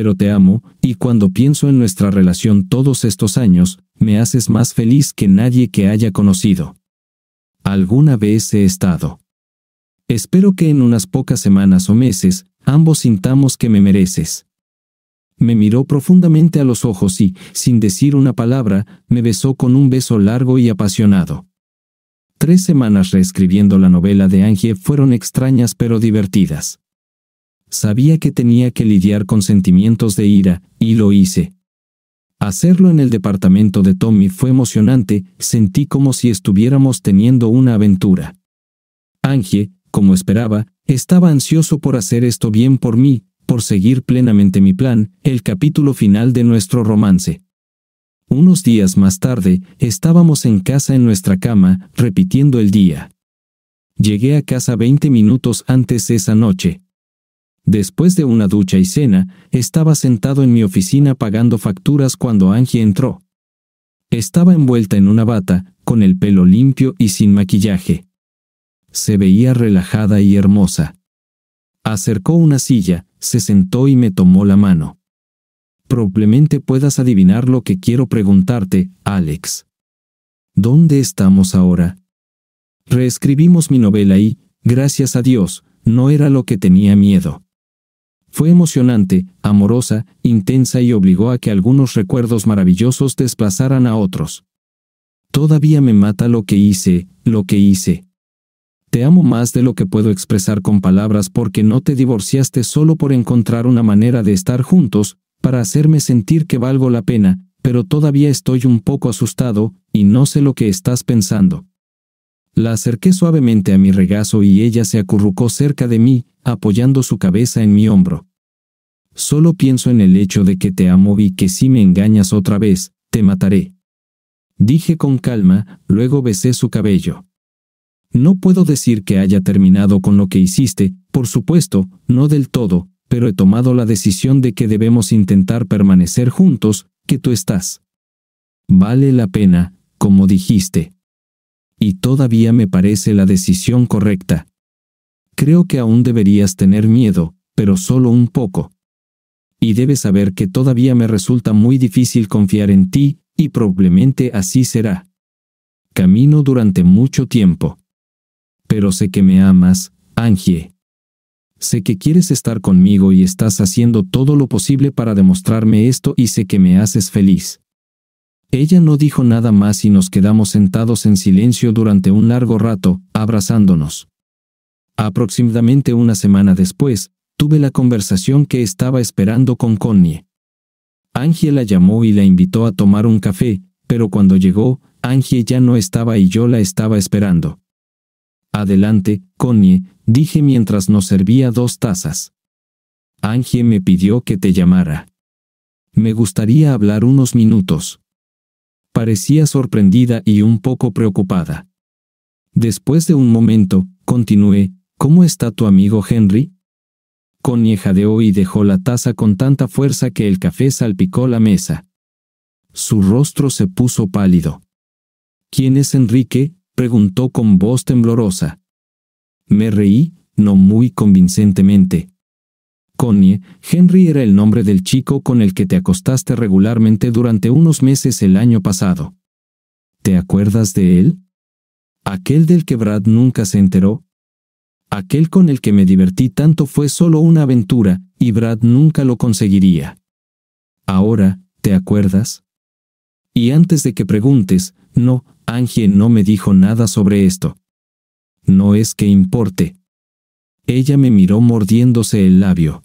pero te amo, y cuando pienso en nuestra relación todos estos años, me haces más feliz que nadie que haya conocido. Alguna vez he estado. Espero que en unas pocas semanas o meses, ambos sintamos que me mereces. Me miró profundamente a los ojos y, sin decir una palabra, me besó con un beso largo y apasionado. Tres semanas reescribiendo la novela de Angie fueron extrañas pero divertidas. Sabía que tenía que lidiar con sentimientos de ira, y lo hice. Hacerlo en el departamento de Tommy fue emocionante, sentí como si estuviéramos teniendo una aventura. Angie, como esperaba, estaba ansioso por hacer esto bien por mí, por seguir plenamente mi plan, el capítulo final de nuestro romance. Unos días más tarde, estábamos en casa en nuestra cama, repitiendo el día. Llegué a casa 20 minutos antes esa noche. Después de una ducha y cena, estaba sentado en mi oficina pagando facturas cuando Angie entró. Estaba envuelta en una bata, con el pelo limpio y sin maquillaje. Se veía relajada y hermosa. Acercó una silla, se sentó y me tomó la mano. Probablemente puedas adivinar lo que quiero preguntarte, Alex. ¿Dónde estamos ahora? Reescribimos mi novela y, gracias a Dios, no era lo que tenía miedo. Fue emocionante, amorosa, intensa y obligó a que algunos recuerdos maravillosos desplazaran a otros. Todavía me mata lo que hice, lo que hice. Te amo más de lo que puedo expresar con palabras porque no te divorciaste solo por encontrar una manera de estar juntos, para hacerme sentir que valgo la pena, pero todavía estoy un poco asustado, y no sé lo que estás pensando. La acerqué suavemente a mi regazo y ella se acurrucó cerca de mí, apoyando su cabeza en mi hombro. Solo pienso en el hecho de que te amo y que si me engañas otra vez, te mataré. Dije con calma, luego besé su cabello. No puedo decir que haya terminado con lo que hiciste, por supuesto, no del todo, pero he tomado la decisión de que debemos intentar permanecer juntos, que tú estás. Vale la pena, como dijiste y todavía me parece la decisión correcta. Creo que aún deberías tener miedo, pero solo un poco. Y debes saber que todavía me resulta muy difícil confiar en ti, y probablemente así será. Camino durante mucho tiempo. Pero sé que me amas, Angie. Sé que quieres estar conmigo y estás haciendo todo lo posible para demostrarme esto y sé que me haces feliz. Ella no dijo nada más y nos quedamos sentados en silencio durante un largo rato, abrazándonos. Aproximadamente una semana después, tuve la conversación que estaba esperando con Connie. Angie la llamó y la invitó a tomar un café, pero cuando llegó, Angie ya no estaba y yo la estaba esperando. Adelante, Connie, dije mientras nos servía dos tazas. Angie me pidió que te llamara. Me gustaría hablar unos minutos. Parecía sorprendida y un poco preocupada. Después de un momento, continué, ¿Cómo está tu amigo Henry? Connie jadeó y dejó la taza con tanta fuerza que el café salpicó la mesa. Su rostro se puso pálido. ¿Quién es Enrique? preguntó con voz temblorosa. Me reí, no muy convincentemente, Connie, Henry era el nombre del chico con el que te acostaste regularmente durante unos meses el año pasado. ¿Te acuerdas de él? Aquel del que Brad nunca se enteró. Aquel con el que me divertí tanto fue solo una aventura, y Brad nunca lo conseguiría. Ahora, ¿te acuerdas? Y antes de que preguntes, no, Angie no me dijo nada sobre esto. No es que importe. Ella me miró mordiéndose el labio.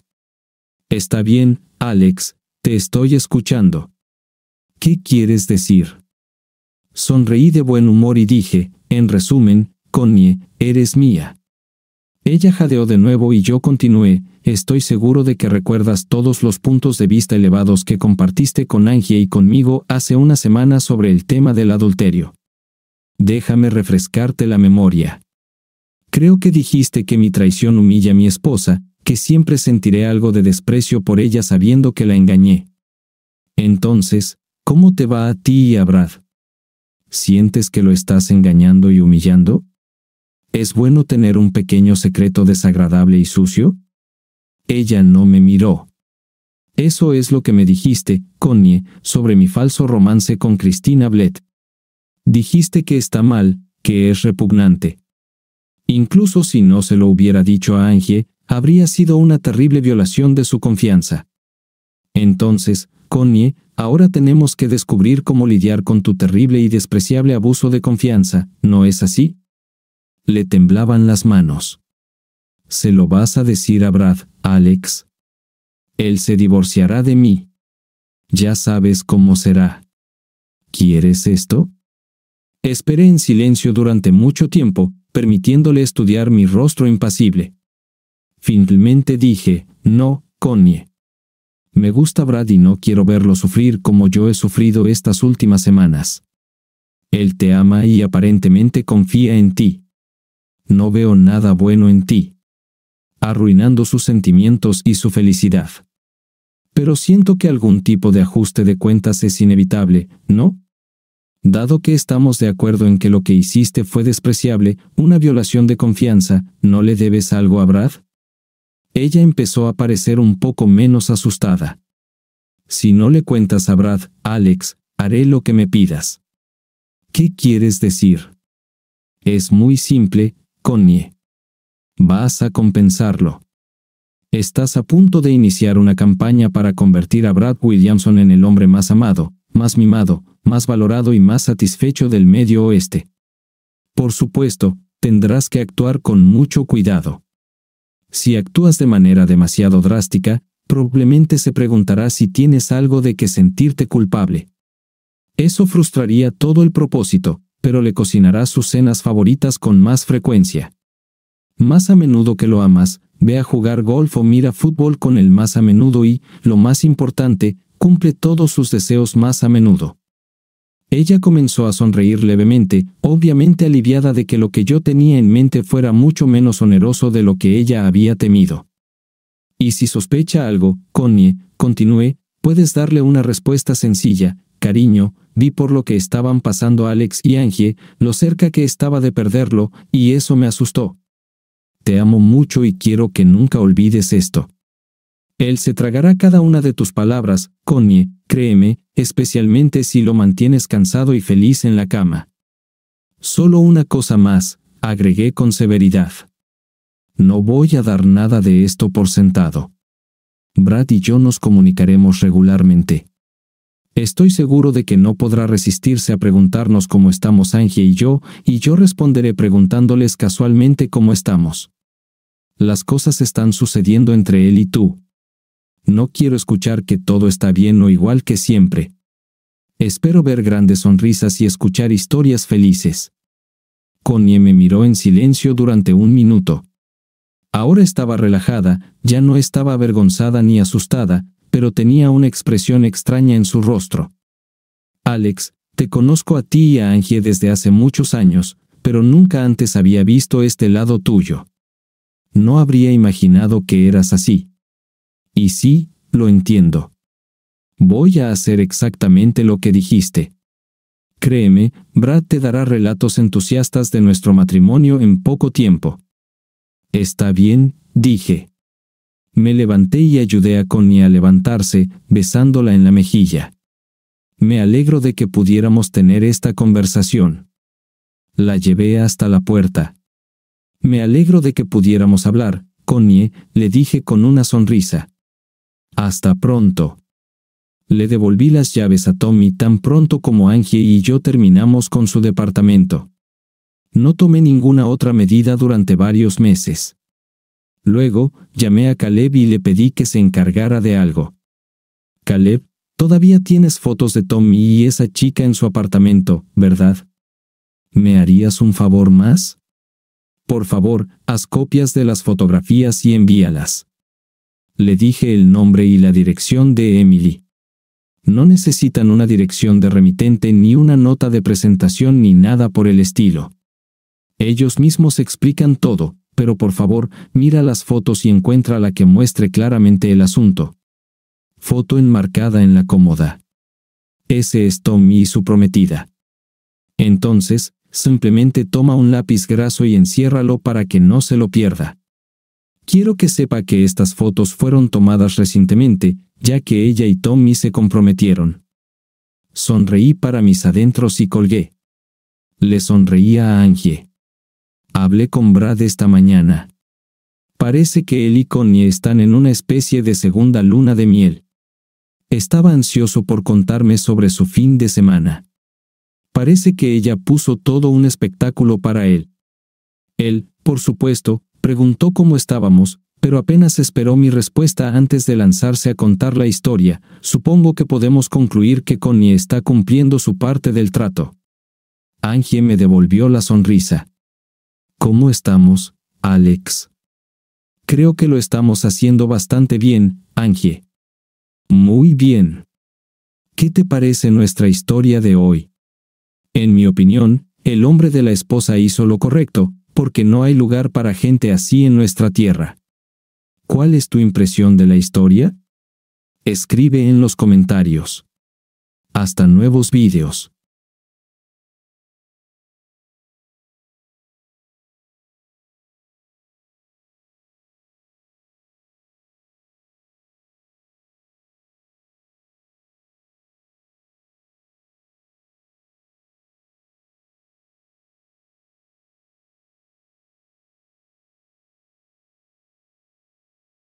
Está bien, Alex, te estoy escuchando. ¿Qué quieres decir? Sonreí de buen humor y dije, en resumen, Connie, eres mía. Ella jadeó de nuevo y yo continué, estoy seguro de que recuerdas todos los puntos de vista elevados que compartiste con Angie y conmigo hace una semana sobre el tema del adulterio. Déjame refrescarte la memoria. Creo que dijiste que mi traición humilla a mi esposa, que siempre sentiré algo de desprecio por ella sabiendo que la engañé. Entonces, ¿cómo te va a ti y a Brad? ¿Sientes que lo estás engañando y humillando? ¿Es bueno tener un pequeño secreto desagradable y sucio? Ella no me miró. Eso es lo que me dijiste, Connie, sobre mi falso romance con Cristina Bled. Dijiste que está mal, que es repugnante. Incluso si no se lo hubiera dicho a Angie, habría sido una terrible violación de su confianza. Entonces, Connie, ahora tenemos que descubrir cómo lidiar con tu terrible y despreciable abuso de confianza, ¿no es así? Le temblaban las manos. Se lo vas a decir a Brad, Alex. Él se divorciará de mí. Ya sabes cómo será. ¿Quieres esto? Esperé en silencio durante mucho tiempo, permitiéndole estudiar mi rostro impasible. Finalmente dije, no, Connie. Me gusta Brad y no quiero verlo sufrir como yo he sufrido estas últimas semanas. Él te ama y aparentemente confía en ti. No veo nada bueno en ti. Arruinando sus sentimientos y su felicidad. Pero siento que algún tipo de ajuste de cuentas es inevitable, ¿no? Dado que estamos de acuerdo en que lo que hiciste fue despreciable, una violación de confianza, ¿no le debes algo a Brad? Ella empezó a parecer un poco menos asustada. Si no le cuentas a Brad, Alex, haré lo que me pidas. ¿Qué quieres decir? Es muy simple, Connie. Vas a compensarlo. Estás a punto de iniciar una campaña para convertir a Brad Williamson en el hombre más amado, más mimado, más valorado y más satisfecho del medio oeste. Por supuesto, tendrás que actuar con mucho cuidado. Si actúas de manera demasiado drástica, probablemente se preguntará si tienes algo de que sentirte culpable. Eso frustraría todo el propósito, pero le cocinará sus cenas favoritas con más frecuencia. Más a menudo que lo amas, ve a jugar golf o mira fútbol con él más a menudo y, lo más importante, cumple todos sus deseos más a menudo. Ella comenzó a sonreír levemente, obviamente aliviada de que lo que yo tenía en mente fuera mucho menos oneroso de lo que ella había temido. Y si sospecha algo, Connie, continué, puedes darle una respuesta sencilla, cariño, vi por lo que estaban pasando Alex y Angie, lo cerca que estaba de perderlo, y eso me asustó. Te amo mucho y quiero que nunca olvides esto. Él se tragará cada una de tus palabras, Connie, créeme, especialmente si lo mantienes cansado y feliz en la cama. Solo una cosa más, agregué con severidad. No voy a dar nada de esto por sentado. Brad y yo nos comunicaremos regularmente. Estoy seguro de que no podrá resistirse a preguntarnos cómo estamos Angie y yo, y yo responderé preguntándoles casualmente cómo estamos. Las cosas están sucediendo entre él y tú, no quiero escuchar que todo está bien o igual que siempre. Espero ver grandes sonrisas y escuchar historias felices. Connie me miró en silencio durante un minuto. Ahora estaba relajada, ya no estaba avergonzada ni asustada, pero tenía una expresión extraña en su rostro. Alex, te conozco a ti y a Angie desde hace muchos años, pero nunca antes había visto este lado tuyo. No habría imaginado que eras así. Y sí, lo entiendo. Voy a hacer exactamente lo que dijiste. Créeme, Brad te dará relatos entusiastas de nuestro matrimonio en poco tiempo. Está bien, dije. Me levanté y ayudé a Connie a levantarse, besándola en la mejilla. Me alegro de que pudiéramos tener esta conversación. La llevé hasta la puerta. Me alegro de que pudiéramos hablar, Connie, le dije con una sonrisa. Hasta pronto. Le devolví las llaves a Tommy tan pronto como Angie y yo terminamos con su departamento. No tomé ninguna otra medida durante varios meses. Luego, llamé a Caleb y le pedí que se encargara de algo. Caleb, todavía tienes fotos de Tommy y esa chica en su apartamento, ¿verdad? ¿Me harías un favor más? Por favor, haz copias de las fotografías y envíalas. Le dije el nombre y la dirección de Emily. No necesitan una dirección de remitente ni una nota de presentación ni nada por el estilo. Ellos mismos explican todo, pero por favor, mira las fotos y encuentra la que muestre claramente el asunto. Foto enmarcada en la cómoda. Ese es Tommy y su prometida. Entonces, simplemente toma un lápiz graso y enciérralo para que no se lo pierda. Quiero que sepa que estas fotos fueron tomadas recientemente, ya que ella y Tommy se comprometieron. Sonreí para mis adentros y colgué. Le sonreí a Angie. Hablé con Brad esta mañana. Parece que él y Connie están en una especie de segunda luna de miel. Estaba ansioso por contarme sobre su fin de semana. Parece que ella puso todo un espectáculo para él. Él, por supuesto, Preguntó cómo estábamos, pero apenas esperó mi respuesta antes de lanzarse a contar la historia. Supongo que podemos concluir que Connie está cumpliendo su parte del trato. Angie me devolvió la sonrisa. ¿Cómo estamos, Alex? Creo que lo estamos haciendo bastante bien, Angie. Muy bien. ¿Qué te parece nuestra historia de hoy? En mi opinión, el hombre de la esposa hizo lo correcto, porque no hay lugar para gente así en nuestra tierra. ¿Cuál es tu impresión de la historia? Escribe en los comentarios. Hasta nuevos vídeos.